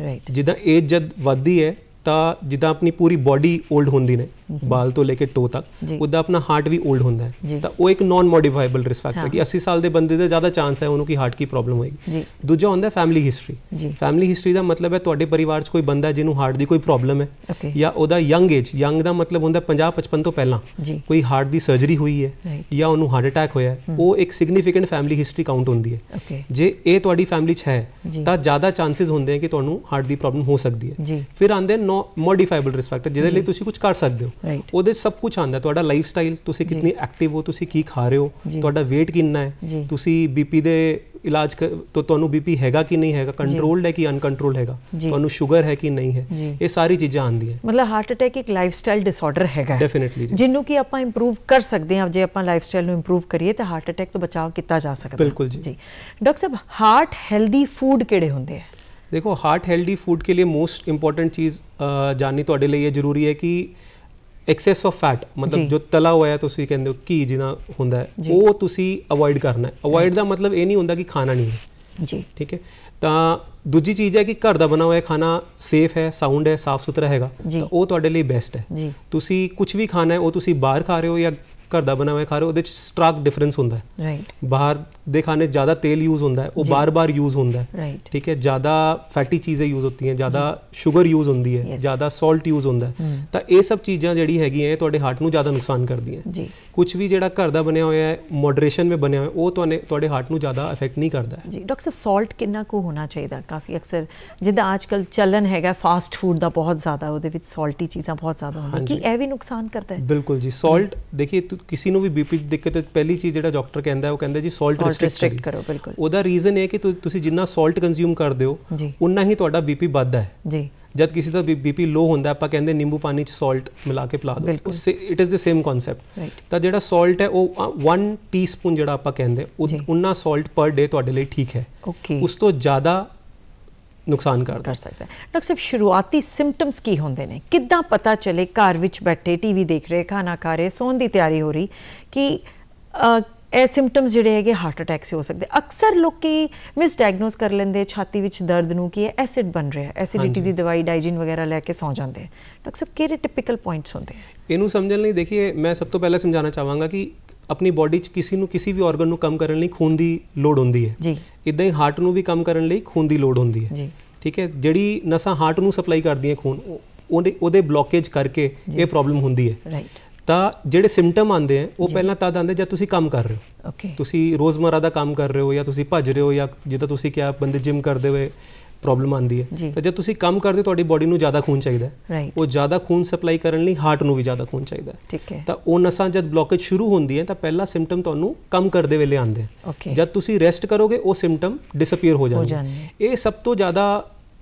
ਰਾਈਟ ਜਿੱਦਾਂ ਏਜ ਜਦ ਵੱਧਦੀ ਹੈ ਤਾਂ ਜਿੱਦਾਂ ਆਪਣੀ ਪੂਰੀ ਬਾਡੀ 올ਡ ਹੁੰਦੀ ਨੇ ਬਾਲ ਤੋਂ ਲੈ ਕੇ ਟੋ ਤੱਕ ਉਹਦਾ ਆਪਣਾ ਹਾਰਟ ਵੀ 올ਡ ਹੁੰਦਾ ਹੈ ਤਾਂ ਉਹ ਇੱਕ ਨਾਨ ਮੋਡੀਫਾਈਬਲ ਰਿਸਕ ਫੈਕਟਰ ਕਿ 80 ਸਾਲ ਦੇ ਬੰਦੇ ਦਾ ਜ਼ਿਆਦਾ ਚਾਂਸ ਹੈ ਉਹਨੂੰ ਕਿ ਹਾਰਟ ਦੀ ਪ੍ਰੋਬਲਮ ਹੋਏਗੀ ਦੂਜਾ ਹੁੰਦਾ ਫੈਮਿਲੀ ਹਿਸਟਰੀ ਫੈਮਿਲੀ ਹਿਸਟਰੀ ਦਾ ਮਤਲਬ ਹੈ ਤੁਹਾਡੇ ਪਰਿਵਾਰ 'ਚ ਕੋਈ ਬੰਦਾ ਜਿਹਨੂੰ ਹਾਰਟ ਦੀ ਕੋਈ ਪ੍ਰੋਬਲਮ ਹੈ ਜਾਂ ਉਹਦਾ ਯੰਗ ਏਜ ਯੰਗ ਦਾ ਮਤਲਬ ਹੁੰਦਾ 50 55 ਤੋਂ ਪਹਿਲਾਂ ਕੋਈ ਹਾਰਟ ਦੀ ਸਰਜਰੀ ਹੋਈ ਹੈ ਜਾਂ ਉਹਨੂੰ ਹਾਰਟ ਅਟੈਕ ਹੋਇਆ ਉਹ ਇੱਕ ਸਿਗਨੀਫੀਕੈਂਟ ਫੈਮਿਲੀ ਹਿਸਟਰੀ ਕਾਊਂਟ ਹੁੰਦੀ ਹੈ ਜੇ ਇਹ ਤੁਹਾਡੀ ਫੈਮਿਲੀ 'ਚ ਹੈ ਤਾਂ ਜ਼ਿਆਦਾ ਚਾਂਸਸ ਹੁੰਦੇ ਆ ਕਿ ਤੁਹਾਨੂੰ ਹਾਰਟ ਦੀ ਪ੍ਰੋਬਲਮ ਹੋ ਸਕਦੀ ਹੈ ਫਿਰ ਆਂਦੇ ਨੋ ਮੋਡੀਫਾਈਬਲ ਰਿਸਕ ਫੈਕਟਰ ਜਿਹਦੇ ਲਈ ਤੁਸੀਂ ਕੁਝ ਕਰ ਸਕਦੇ ਹੋ ਉਹਦੇ ਸਭ ਕੁਝ ਆਂਦਾ ਤੁਹਾਡਾ ਲਾਈਫ ਸਟਾਈਲ ਤੁਸੀਂ ਕਿੰਨੀ ਐਕਟਿਵ ਹੋ ਤੁਸੀਂ ਕੀ ਖਾ ਰਹੇ ਹੋ ਤੁਹਾਡਾ weight ਕਿੰਨਾ ਹੈ ਤੁਸੀਂ BP ਦੇ ਇਲਾਜ ਤੋਂ ਤੁਹਾਨੂੰ BP ਹੈਗਾ ਕਿ ਨਹੀਂ ਹੈਗਾ ਕੰਟਰੋਲਡ ਹੈ ਕਿ ਅਨਕੰਟਰੋਲਡ ਹੈਗਾ ਤੁਹਾਨੂੰ ਸ਼ੂਗਰ ਹੈ ਕਿ ਨਹੀਂ ਹੈ ਇਹ ਸਾਰੀ ਚੀਜ਼ਾਂ ਆਂਦੀਆਂ ਮਤਲਬ ਹਾਰਟ ਅਟੈਕ ਇੱਕ ਲਾਈਫ ਸਟਾਈਲ ਡਿਸਆਰਡਰ ਹੈਗਾ ਡੈਫੀਨਿਟਲੀ ਜਿੰਨੂੰ ਜਿਹਨੂੰ ਕਿ ਆਪਾਂ ਇੰਪਰੂਵ ਕਰ ਸਕਦੇ ਹਾਂ ਜੇ ਆਪਾਂ ਲਾਈਫ ਸਟਾਈਲ ਨੂੰ ਇੰਪਰੂਵ ਕਰੀਏ ਤਾਂ ਹਾਰਟ ਅਟੈਕ ਤੋਂ ਬਚਾਅ ਕੀਤਾ ਜਾ ਸਕਦਾ ਬਿਲਕੁਲ ਜੀ ਡਾਕਟਰ ਸਾਹਿਬ ਹਾਰਟ ਹੈਲਦੀ ਫੂਡ ਕਿਹੜੇ ਹੁੰਦੇ ਆ ਦੇਖੋ ਹਾਰਟ ਹੈਲਦੀ ਫੂਡ ਕੇ ਲਈ ਮੋਸਟ ਇੰਪੋਰਟੈਂਟ ਚੀਜ਼ ਜਾਨਨੀ ਤੁਹਾਡੇ ਲਈ ਇਹ ਜ਼ਰੂਰੀ ਹੈ ਕਿ ਐਕਸੈਸ ਆਫ ਫੈਟ ਮਤਲਬ ਜੋ ਤਲਾ ਹੋਇਆ ਤੁਸੀਂ ਕਹਿੰਦੇ ਹੋ ਕੀ ਜਿਨਾ ਹੁੰਦਾ ਉਹ ਤੁਸੀਂ ਅਵੋਇਡ ਕਰਨਾ ਹੈ ਅਵੋਇਡ ਦਾ ਮਤਲਬ ਇਹ ਨਹੀਂ ਹੁੰਦਾ ਕਿ ਖਾਣਾ ਨਹੀਂ ਹੈ ਜੀ ਠੀਕ ਹੈ ਤਾਂ ਦੂਜੀ ਚੀਜ਼ ਹੈ ਕਿ ਘਰ ਦਾ ਬਣਾ ਹੋਇਆ ਖਾਣਾ ਸੇਫ ਹੈ ਸਾਊਂਡ ਹੈ ਸਾਫ਼ ਸੁਥਰਾ ਹੈਗਾ ਤਾਂ ਉਹ ਤੁਹਾਡੇ ਲਈ ਬੈਸਟ ਹੈ ਤੁਸੀਂ ਕੁਝ ਵੀ ਖਾਣਾ ਹੈ ਉਹ ਤੁਸੀਂ ਬਾਹਰ ਖਾ ਰਹੇ ਹੋ ਜਾਂ ਘਰ ਦਾ ਬਣਾ ਹੋਇਆ ਖਾ ਰਹੇ ਹੋ ਉਹਦੇ ਵਿੱਚ ਸਟ੍ਰਾਕ ਡਿਫਰੈਂਸ ਹੁੰਦਾ ਹੈ ਰਾਈਟ ਬਾਹਰ ਦੇ ਖਾਣੇ ਜ਼ਿਆਦਾ ਤੇਲ ਯੂਜ਼ ਹੁੰਦਾ ਹੈ ਉਹ ਬਾਰ-ਬਾਰ ਯੂਜ਼ ਹੁੰਦਾ ਹੈ ਠੀਕ ਹੈ ਜ਼ਿਆਦਾ ਫੈਟੀ ਚੀਜ਼ਾਂ ਯੂਜ਼ ਹੁੰਦੀਆਂ ਹੈ ਜ਼ਿਆਦਾ ਸ਼ੂਗਰ ਯੂਜ਼ ਹੁੰਦੀ ਹੈ ਜ਼ਿਆਦਾ ਸਾਲਟ ਯੂਜ਼ ਹੁੰਦਾ ਹੈ ਤਾਂ ਇਹ ਸਭ ਚੀਜ਼ਾਂ ਜਿਹੜੀ ਹੈਗੀਆਂ ਇਹ ਤੁਹਾਡੇ ਹਾਰਟ ਨੂੰ ਜ਼ਿਆਦਾ ਨੁਕਸਾਨ ਕਰਦੀਆਂ ਜੀ ਕੁਝ ਵੀ ਜਿਹੜਾ ਘਰ ਦਾ ਬਣਿਆ ਹੋਇਆ ਹੈ ਮੋਡਰੇਸ਼ਨ ਵਿੱਚ ਬਣਿਆ ਹੋਇਆ ਉਹ ਤੁਹਾਨੂੰ ਤੁਹਾਡੇ ਹਾਰਟ ਨੂੰ ਜ਼ਿਆਦਾ ਇਫੈਕਟ ਨਹੀਂ ਕਰਦਾ ਜੀ ਡਾਕਟਰ ਸਾਹਿਬ ਸਾਲਟ ਕਿੰਨਾ ਕੁ ਹੋਣਾ ਚਾਹੀਦਾ ਕਾਫੀ ਅਕਸਰ ਜਿੱਦਾਂ ਅੱਜਕੱਲ ਚੱਲਨ ਹੈਗਾ ਫਾਸਟ ਫੂਡ ਦਾ ਬਹੁਤ ਜ਼ਿਆਦਾ ਉਹਦੇ ਵਿੱਚ ਸਾਲਟੀ ਚੀਜ਼ਾਂ ਬਹੁਤ ਜ਼ਿਆਦਾ ਹੁੰਦੀਆਂ ਕਿ ਇਹ ਵੀ ਨੁਕਸਾਨ ਕਰਦਾ ਹੈ ਬਿਲਕੁਲ ਜੀ ਸਾਲਟ ਦੇਖੀ ਕਿਸੇ ਨੂੰ ਵੀ ਬੀਪੀ ਦੀ ਦਿੱਕਤ ਹੈ ਪਹਿਲੀ ਚੀਜ਼ ਜਿਹੜਾ ਡਾਕਟਰ ਕਹਿੰਦਾ ਉਹ ਕਹਿੰਦਾ ਜੀ ਸਾਲਟ ਸੌਲਟ ਕਰੋ ਬਿਲਕੁਲ ਉਹਦਾ ਰੀਜ਼ਨ ਇਹ ਕਿ ਤੁਸੀਂ ਜਿੰਨਾ ਸਾਲਟ ਕੰਜ਼ਿਊਮ ਕਰਦੇ ਹੋ ਉਨਾ ਹੀ ਤੁਹਾਡਾ ਬੀਪੀ ਵੱਧਦਾ ਹੈ ਜੀ ਜਦ ਕਿਸੇ ਦਾ ਬੀਪੀ ਲੋ ਹੁੰਦਾ ਆਪਾਂ ਕਹਿੰਦੇ ਨਿੰਬੂ ਪਾਣੀ ਚ ਸਾਲਟ ਮਿਲਾ ਕੇ ਪਿਲਾ ਦਿਓ it is the same concept ਤਾਂ ਜਿਹੜਾ ਸਾਲਟ ਹੈ ਉਹ 1 ਟੀਸਪੂਨ ਜਿਹੜਾ ਆਪਾਂ ਕਹਿੰਦੇ ਉਨਾ ਸਾਲਟ ਪਰ ਡੇ ਤੁਹਾਡੇ ਲਈ ਠੀਕ ਹੈ ਉਸ ਤੋਂ ਜ਼ਿਆਦਾ ਨੁਕਸਾਨ ਕਰ ਕਰ ਸਕਦਾ ਹੈ ਡਾਕਟਰ ਸਾਹਿਬ ਸ਼ੁਰੂਆਤੀ ਸਿੰਪਟਮਸ ਕੀ ਹੁੰਦੇ ਨੇ ਕਿੱਦਾਂ ਪਤਾ ਚੱਲੇ ਘਰ ਵਿੱਚ ਬੈਠੇ ਟੀਵੀ ਦੇਖ ਰਹੇ ਖਾਣਾ ਖਾ ਰਹੇ ਸੌਣ ਦੀ ਤਿਆਰੀ ਹੋ ਰਹੀ ਕਿ ਇਹ ਸਿੰਪਟਮਸ ਜਿਹੜੇ ਹੈਗੇ ਹਾਰਟ ਅਟੈਕ ਸੇ ਹੋ ਸਕਦੇ ਅਕਸਰ ਲੋਕੀ ਮਿਸ ਡਾਇਗਨੋਸ ਕਰ ਲੈਂਦੇ ਛਾਤੀ ਵਿੱਚ ਦਰਦ ਨੂੰ ਕਿ ਇਹ ਐਸਿਡ ਬਣ ਰਿਹਾ ਐਸਿਡਿਟੀ ਦੀ ਦਵਾਈ ਡਾਈਜਨ ਵਗੈਰਾ ਲੈ ਕੇ ਸੌ ਜਾਂਦੇ ਡਾਕਟਰ ਸਾਹਿਬ ਕਿਹੜੇ ਟਿਪੀਕਲ ਪੁਆਇੰਟਸ ਹੁੰਦੇ ਇਹਨੂੰ ਸਮਝਣ ਲਈ ਦੇਖੀਏ ਮੈਂ ਸਭ ਤੋਂ ਪਹਿਲਾਂ ਸਮਝਾਉਣਾ ਚਾਹਾਂਗਾ ਕਿ ਆਪਣੀ ਬਾਡੀ 'ਚ ਕਿਸੇ ਨੂੰ ਕਿਸੇ ਵੀ ਆਰਗਨ ਨੂੰ ਕੰਮ ਕਰਨ ਲਈ ਖੂਨ ਦੀ ਲੋੜ ਹੁੰਦੀ ਹੈ ਜੀ ਇਦਾਂ ਹੀ ਹਾਰਟ ਨੂੰ ਵੀ ਕੰਮ ਕਰਨ ਲਈ ਖੂਨ ਦੀ ਲੋੜ ਹੁੰਦੀ ਹੈ ਜੀ ਠੀਕ ਹੈ ਜਿਹੜੀ ਨਸਾਂ ਹਾਰਟ ਨੂੰ ਸਪਲਾਈ ਕਰਦੀਆਂ ਖੂਨ ਉਹਦੇ ਉਹਦੇ ਬਲੋਕੇਜ ਕਰਕੇ ਇਹ ਪ੍ਰੋਬਲਮ ਹੁੰਦੀ ਹੈ ਰਾਈਟ ਤਾਂ ਜਿਹੜੇ ਸਿੰਪਟਮ ਆਉਂਦੇ ਆ ਉਹ ਪਹਿਲਾਂ ਤਦ ਆਉਂਦੇ ਜਦ ਤੁਸੀਂ ਕੰਮ ਕਰ ਰਹੇ ਹੋ ਓਕੇ ਤੁਸੀਂ ਰੋਜ਼ਮਰਾ ਦਾ ਕੰਮ ਕਰ ਰਹੇ ਹੋ ਜਾਂ ਤੁਸੀਂ ਭੱਜ ਰਹੇ ਹੋ ਜਾਂ ਜਿੱਦਾਂ ਤੁਸੀਂ ਕਿਹਾ ਬੰਦੇ ਜਿਮ ਕਰਦੇ ਹੋਏ ਪ੍ਰੋਬਲਮ ਆਂਦੀ ਹੈ ਤਾਂ ਜਦ ਤੁਸੀਂ ਕੰਮ ਕਰਦੇ ਤੁਹਾਡੀ ਬਾਡੀ ਨੂੰ ਜ਼ਿਆਦਾ ਖੂਨ ਚਾਹੀਦਾ ਉਹ ਜ਼ਿਆਦਾ ਖੂਨ ਸਪਲਾਈ ਕਰਨ ਲਈ ਹਾਰਟ ਨੂੰ ਵੀ ਜ਼ਿਆਦਾ ਖੂਨ ਚਾਹੀਦਾ ਠੀਕ ਹੈ ਤਾਂ ਉਹ ਨਸਾਂ ਜਦ ਬਲੌਕੇਜ ਸ਼ੁਰੂ ਹੁੰਦੀ ਹੈ ਤਾਂ ਪਹਿਲਾ ਸਿੰਪਟਮ ਤੁਹਾਨੂੰ ਕੰਮ ਕਰਦੇ ਵੇਲੇ ਆਉਂਦੇ ਜਦ ਤੁਸੀਂ ਰੈਸਟ ਕਰੋਗੇ ਉਹ ਸਿੰਪਟਮ ਡਿਸਅਪੀਅਰ ਹੋ ਜਾਣਗੇ ਇਹ ਸਭ ਤੋਂ ਜ਼ਿਆਦਾ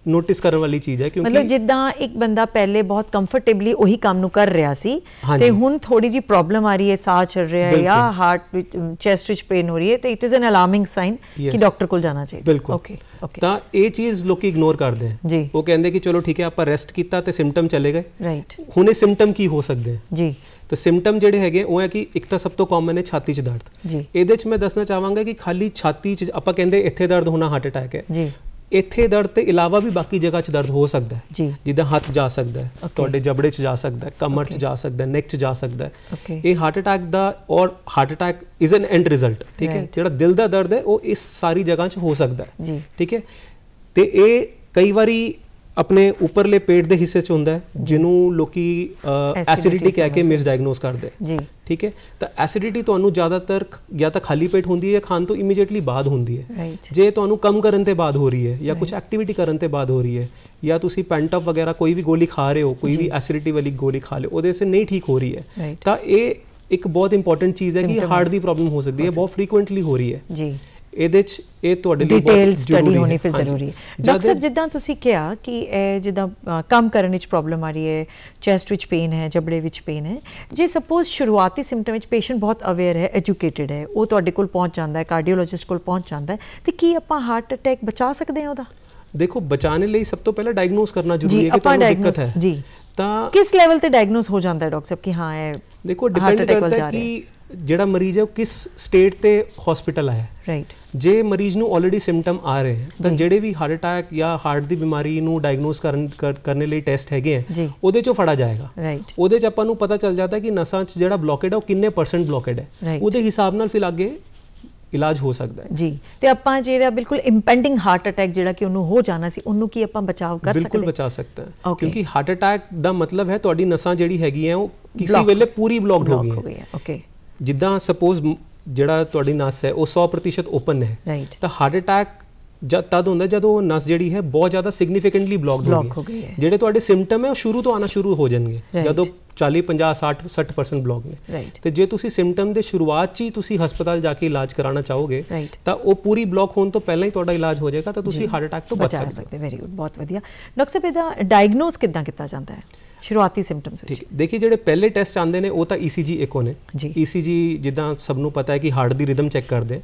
ਨੋਟਿਸ ਕਰਨ ਵਾਲੀ ਚੀਜ਼ ਹੈ ਕਿਉਂਕਿ ਮਤਲਬ ਜਿੱਦਾਂ ਇੱਕ ਬੰਦਾ ਪਹਿਲੇ ਬਹੁਤ ਕੰਫਰਟੇਬਲੀ ਉਹੀ ਕੰਮ ਨੂੰ ਕਰ ਰਿਹਾ ਸੀ ਤੇ ਹੁਣ ਥੋੜੀ ਜੀ ਪ੍ਰੋਬਲਮ ਆ ਰਹੀ ਹੈ ਸਾਹ ਚੜ ਰਿਹਾ ਹੈ ਜਾਂ ਹਾਰਟ ਵਿੱਚ ਚੈਸਟ ਵਿੱਚ ਪੇਨ ਹੋ ਰਹੀ ਹੈ ਤੇ it is an alarming sign ਕਿ ਡਾਕਟਰ ਕੋਲ ਜਾਣਾ ਚਾਹੀਦਾ ਬਿਲਕੁਲ ਓਕੇ ਓਕੇ ਤਾਂ ਇਹ ਚੀਜ਼ ਲੋਕੀ ਇਗਨੋਰ ਕਰਦੇ ਆ ਉਹ ਕਹਿੰਦੇ ਕਿ ਚਲੋ ਠੀਕ ਹੈ ਆਪਾਂ ਰੈਸਟ ਕੀਤਾ ਤੇ ਸਿੰਪਟਮ ਚਲੇ ਗਏ ਰਾਈਟ ਹੁਣ ਇਹ ਸਿੰਪਟਮ ਕੀ ਹੋ ਸਕਦੇ ਆ ਜੀ ਤਾਂ ਸਿੰਪਟਮ ਜਿਹੜੇ ਹੈਗੇ ਉਹ ਹੈ ਕਿ ਇੱਕ ਤਾਂ ਸਭ ਤੋਂ ਕਾਮਨ ਹੈ ਛਾਤੀ 'ਚ ਦਰਦ ਜੀ ਇਹਦੇ 'ਚ ਮੈਂ ਦੱਸਣਾ ਚਾਹਾਂਗਾ ਕਿ ਖਾਲੀ ਛਾਤੀ 'ਚ ਆਪਾਂ ਕਹਿੰਦੇ ਇੱਥੇ ਦਰਦ ਹੋਣਾ ਹਾਰਟ ਅਟੈਕ ਹੈ ਜੀ ਇੱਥੇ ਦਰਦ ਤੇ ਇਲਾਵਾ ਵੀ ਬਾਕੀ ਜਗ੍ਹਾ 'ਚ ਦਰਦ ਹੋ ਸਕਦਾ ਹੈ ਜਿੱਦਾਂ ਹੱਥ ਜਾ ਸਕਦਾ ਹੈ ਤੁਹਾਡੇ ਜਬੜੇ 'ਚ ਜਾ ਸਕਦਾ ਹੈ ਕਮਰ 'ਚ ਜਾ ਸਕਦਾ ਹੈ ਨੈਕ 'ਚ ਜਾ ਸਕਦਾ ਹੈ ਇਹ ਹਾਰਟ ਅਟੈਕ ਦਾ ਔਰ heart attack is an end result ਠੀਕ ਹੈ ਜਿਹੜਾ ਦਿਲ ਦਾ ਦਰਦ ਹੈ ਉਹ ਇਸ ਸਾਰੀ ਜਗ੍ਹਾ 'ਚ ਹੋ ਸਕਦਾ ਹੈ ਠੀਕ ਹੈ ਤੇ ਇਹ ਕਈ ਵਾਰੀ ਆਪਣੇ ਉੱਪਰਲੇ ਪੇਟ ਦੇ ਹਿੱਸੇ 'ਚ ਹੁੰਦਾ ਹੈ ਜਿਹਨੂੰ ਲੋਕੀ ਐਸਿਡਿਟੀ ਕਹਿ ਕੇ ਮਿਸਡਾਇਗਨੋਸ ਕਰਦੇ ਜੀ ਠੀਕ ਹੈ ਤਾਂ ਐਸਿਡਿਟੀ ਤੁਹਾਨੂੰ ਜ਼ਿਆਦਾਤਰ ਜਾਂ ਤਾਂ ਖਾਲੀ ਪੇਟ ਹੁੰਦੀ ਹੈ ਖਾਣ ਤੋਂ ਇਮੀਡੀਏਟਲੀ ਬਾਅਦ ਹੁੰਦੀ ਹੈ ਜੇ ਤੁਹਾਨੂੰ ਕੰਮ ਕਰਨ ਤੇ ਬਾਅਦ ਹੋ ਰਹੀ ਹੈ ਜਾਂ ਕੁਝ ਐਕਟੀਵਿਟੀ ਕਰਨ ਤੇ ਬਾਅਦ ਹੋ ਰਹੀ ਹੈ ਜਾਂ ਤੁਸੀਂ ਪੈਂਟਅਪ ਵਗੈਰਾ ਕੋਈ ਵੀ ਗੋਲੀ ਖਾ ਰਹੇ ਹੋ ਕੋਈ ਵੀ ਐਸਿਡਿਟੀ ਵਾਲੀ ਗੋਲੀ ਖਾ ਲਓ ਉਹਦੇ ਸੇ ਨਹੀਂ ਠੀਕ ਹੋ ਰਹੀ ਹੈ ਤਾਂ ਇਹ ਇੱਕ ਬਹੁਤ ਇੰਪੋਰਟੈਂਟ ਚੀਜ਼ ਹੈ ਕਿ ਹਾਰਟ ਦੀ ਪ੍ਰੋਬਲਮ ਹੋ ਸਕਦੀ ਹੈ ਬਹੁਤ ਫ੍ਰੀਕੁਐਂਟਲੀ ਹੋ ਰਹੀ ਹੈ ਜੀ ਇਹਦੇ 'ਚ ਇਹ ਤੁਹਾਡੇ ਲਈ ਡਿਟੇਲ ਸਟੱਡੀ ਹੋਣੀ ਫਿਰ ਜ਼ਰੂਰੀ ਹੈ ਡਾਕਟਰ ਸਾਹਿਬ ਜਿੱਦਾਂ ਤੁਸੀਂ ਕਿਹਾ ਕਿ ਇਹ ਜਿੱਦਾਂ ਕੰਮ ਕਰਨ ਵਿੱਚ ਪ੍ਰੋਬਲਮ ਆ ਰਹੀ ਹੈ ਚੈਸਟ ਵਿੱਚ ਪੇਨ ਹੈ ਜਬੜੇ ਵਿੱਚ ਪੇਨ ਹੈ ਜੇ ਸਪੋਜ਼ ਸ਼ੁਰੂਆਤੀ ਸਿੰਪਟਮ ਵਿੱਚ ਪੇਸ਼ੈਂਟ ਬਹੁਤ ਅਵੇਅਰ ਹੈ ਐਜੂਕੇਟਿਡ ਹੈ ਉਹ ਤੁਹਾਡੇ ਕੋਲ ਪਹੁੰਚ ਜਾਂਦਾ ਹੈ ਕਾਰਡੀਓਲੋਜਿਸਟ ਕੋਲ ਪਹੁੰਚ ਜਾਂਦਾ ਹੈ ਤੇ ਕੀ ਆਪਾਂ ਹਾਰਟ ਅਟੈਕ ਬਚਾ ਸਕਦੇ ਹਾਂ ਉਹਦਾ ਦੇਖੋ ਬਚਾਣੇ ਲਈ ਸਭ ਤੋਂ ਪਹਿਲਾਂ ਡਾਇਗਨੋਸ ਕਰਨਾ ਜ਼ਰੂਰੀ ਹੈ ਕਿ ਤੁਹਾਨੂੰ ਦਿੱਕਤ ਹੈ ਜੀ ਤਾਂ ਕਿਸ ਲੈਵਲ ਤੇ ਡਾਇਗਨੋਸ ਹੋ ਜਾਂਦਾ ਹੈ ਡਾਕਟਰ ਸਾਹਿਬ ਕਿ ਹਾਂ ਇਹ ਦੇਖੋ ਡਿਪੈਂਡ ਕਰਦਾ ਹੈ ਕਿ ਜਿਹੜਾ ਮਰੀਜ਼ ਹੈ ਉਹ ਕਿਸ ਸਟੇਟ ਤੇ ਹਸਪੀਟਲ ਆਇਆ ਰਾਈਟ ਜੇ ਮਰੀਜ਼ ਨੂੰ ਆਲਰੇਡੀ ਸਿੰਪਟਮ ਆ ਰਹੇ ਹਨ ਤਾਂ ਜਿਹੜੇ ਵੀ ਹਾਰਟ ਅਟੈਕ ਜਾਂ ਹਾਰਟ ਦੀ ਬਿਮਾਰੀ ਨੂੰ ਡਾਇਗਨੋਸ ਕਰਨ ਕਰਨ ਲਈ ਟੈਸਟ ਹੈਗੇ ਆ ਉਹਦੇ ਚੋਂ ਫੜਾ ਜਾਏਗਾ ਰਾਈਟ ਉਹਦੇ ਚ ਆਪਾਂ ਨੂੰ ਪਤਾ ਚੱਲ ਜਾਂਦਾ ਕਿ ਨਸਾਂ 'ਚ ਜਿਹੜਾ ਬਲੋਕੇਡ ਹੈ ਉਹ ਕਿੰਨੇ ਪਰਸੈਂਟ ਬਲੋਕੇਡ ਹੈ ਉਹਦੇ ਹਿਸਾਬ ਨਾਲ ਫਿਰ ਅੱਗੇ ਇਲਾਜ ਹੋ ਸਕਦਾ ਹੈ ਜੀ ਤੇ ਆਪਾਂ ਜਿਹੜਾ ਬਿਲਕੁਲ ਇੰਪੈਂਡਿੰਗ ਹਾਰਟ ਅਟੈਕ ਜਿਹੜਾ ਕਿ ਉਹਨੂੰ ਹੋ ਜਾਣਾ ਸੀ ਉਹਨੂੰ ਕੀ ਆਪਾਂ ਬਚਾਅ ਕਰ ਸਕਦੇ ਬਿਲਕੁਲ ਬਚਾ ਸਕਦਾ ਕਿਉਂਕਿ ਹਾਰਟ ਅਟੈਕ ਦਾ ਮਤਲਬ ਹੈ ਤੁਹਾਡੀ ਨਸਾਂ ਜਿਹੜੀ ਹੈਗੀ ਹੈ ਉਹ ਕਿਸੇ ਵੇਲੇ ਪੂਰੀ ਬਲੌਕਡ ਹੋ ਗਈ ਹੈ ਓਕੇ ਜਿੱਦਾਂ ਸਪੋਜ਼ ਜਿਹੜਾ ਤੁਹਾਡੀ ਨਸ ਹੈ ਉਹ 100% ਓਪਨ ਹੈ ਤਾਂ ਹਾਰਟ ਅਟੈਕ ਜਦ ਤਦ ਹੁੰਦਾ ਜਦੋਂ ਉਹ ਨਸ ਜਿਹੜੀ ਹੈ ਬਹੁਤ ਜ਼ਿਆਦਾ ਸਿਗਨੀਫੀਕੈਂਟਲੀ ਬਲੌਕਡ ਹੋ ਗਈ ਹੈ ਜਿਹੜੇ ਤੁਹਾਡੇ ਸਿੰਪਟਮ ਹੈ ਉਹ ਸ਼ੁਰੂ ਤੋਂ ਆਣਾ ਸ਼ੁਰੂ ਹੋ ਜਾਣਗੇ ਜਦੋਂ 40 50 60 60% ਬਲੌਕ ਨੇ ਤੇ ਜੇ ਤੁਸੀਂ ਸਿੰਪਟਮ ਦੇ ਸ਼ੁਰੂਆਤ 'ਚ ਹੀ ਤੁਸੀਂ ਹਸਪਤਾਲ ਜਾ ਕੇ ਇਲਾਜ ਕਰਾਉਣਾ ਚਾਹੋਗੇ ਤਾਂ ਉਹ ਪੂਰੀ ਬਲੌਕ ਹੋਣ ਤੋਂ ਪਹਿਲਾਂ ਹੀ ਤੁਹਾਡਾ ਇਲਾਜ ਹੋ ਜਾਏਗਾ ਤਾਂ ਤੁਸੀਂ ਹਾਰਟ ਅਟੈਕ ਤੋਂ ਬਚ ਸਕਦੇ ਹੋ ਵੈਰੀ ਗੁੱਡ ਬਹੁਤ ਵਧੀਆ ਡਾਕਟਰ ਸਾਹਿਬ ਦਾ ਡਾਇਗਨੋਸ ਕਿਦਾਂ ਕੀਤਾ ਜਾਂਦਾ ਹੈ ਸ਼ੁਰੂਆਤੀ ਸਿੰਪਟਮਸ ਵਿੱਚ ਠੀਕ ਦੇਖਿਏ ਜਿਹੜੇ ਪਹਿਲੇ ਟੈਸਟ ਆਉਂਦੇ ਨੇ ਉਹ ਤਾਂ ECG ਇਕੋ ਨੇ ECG ਜਿੱਦਾਂ ਸਭ ਨੂੰ ਪਤਾ ਹੈ ਕਿ ਹਾਰਟ ਦੀ ਰਿਦਮ ਚੈੱਕ ਕਰਦੇ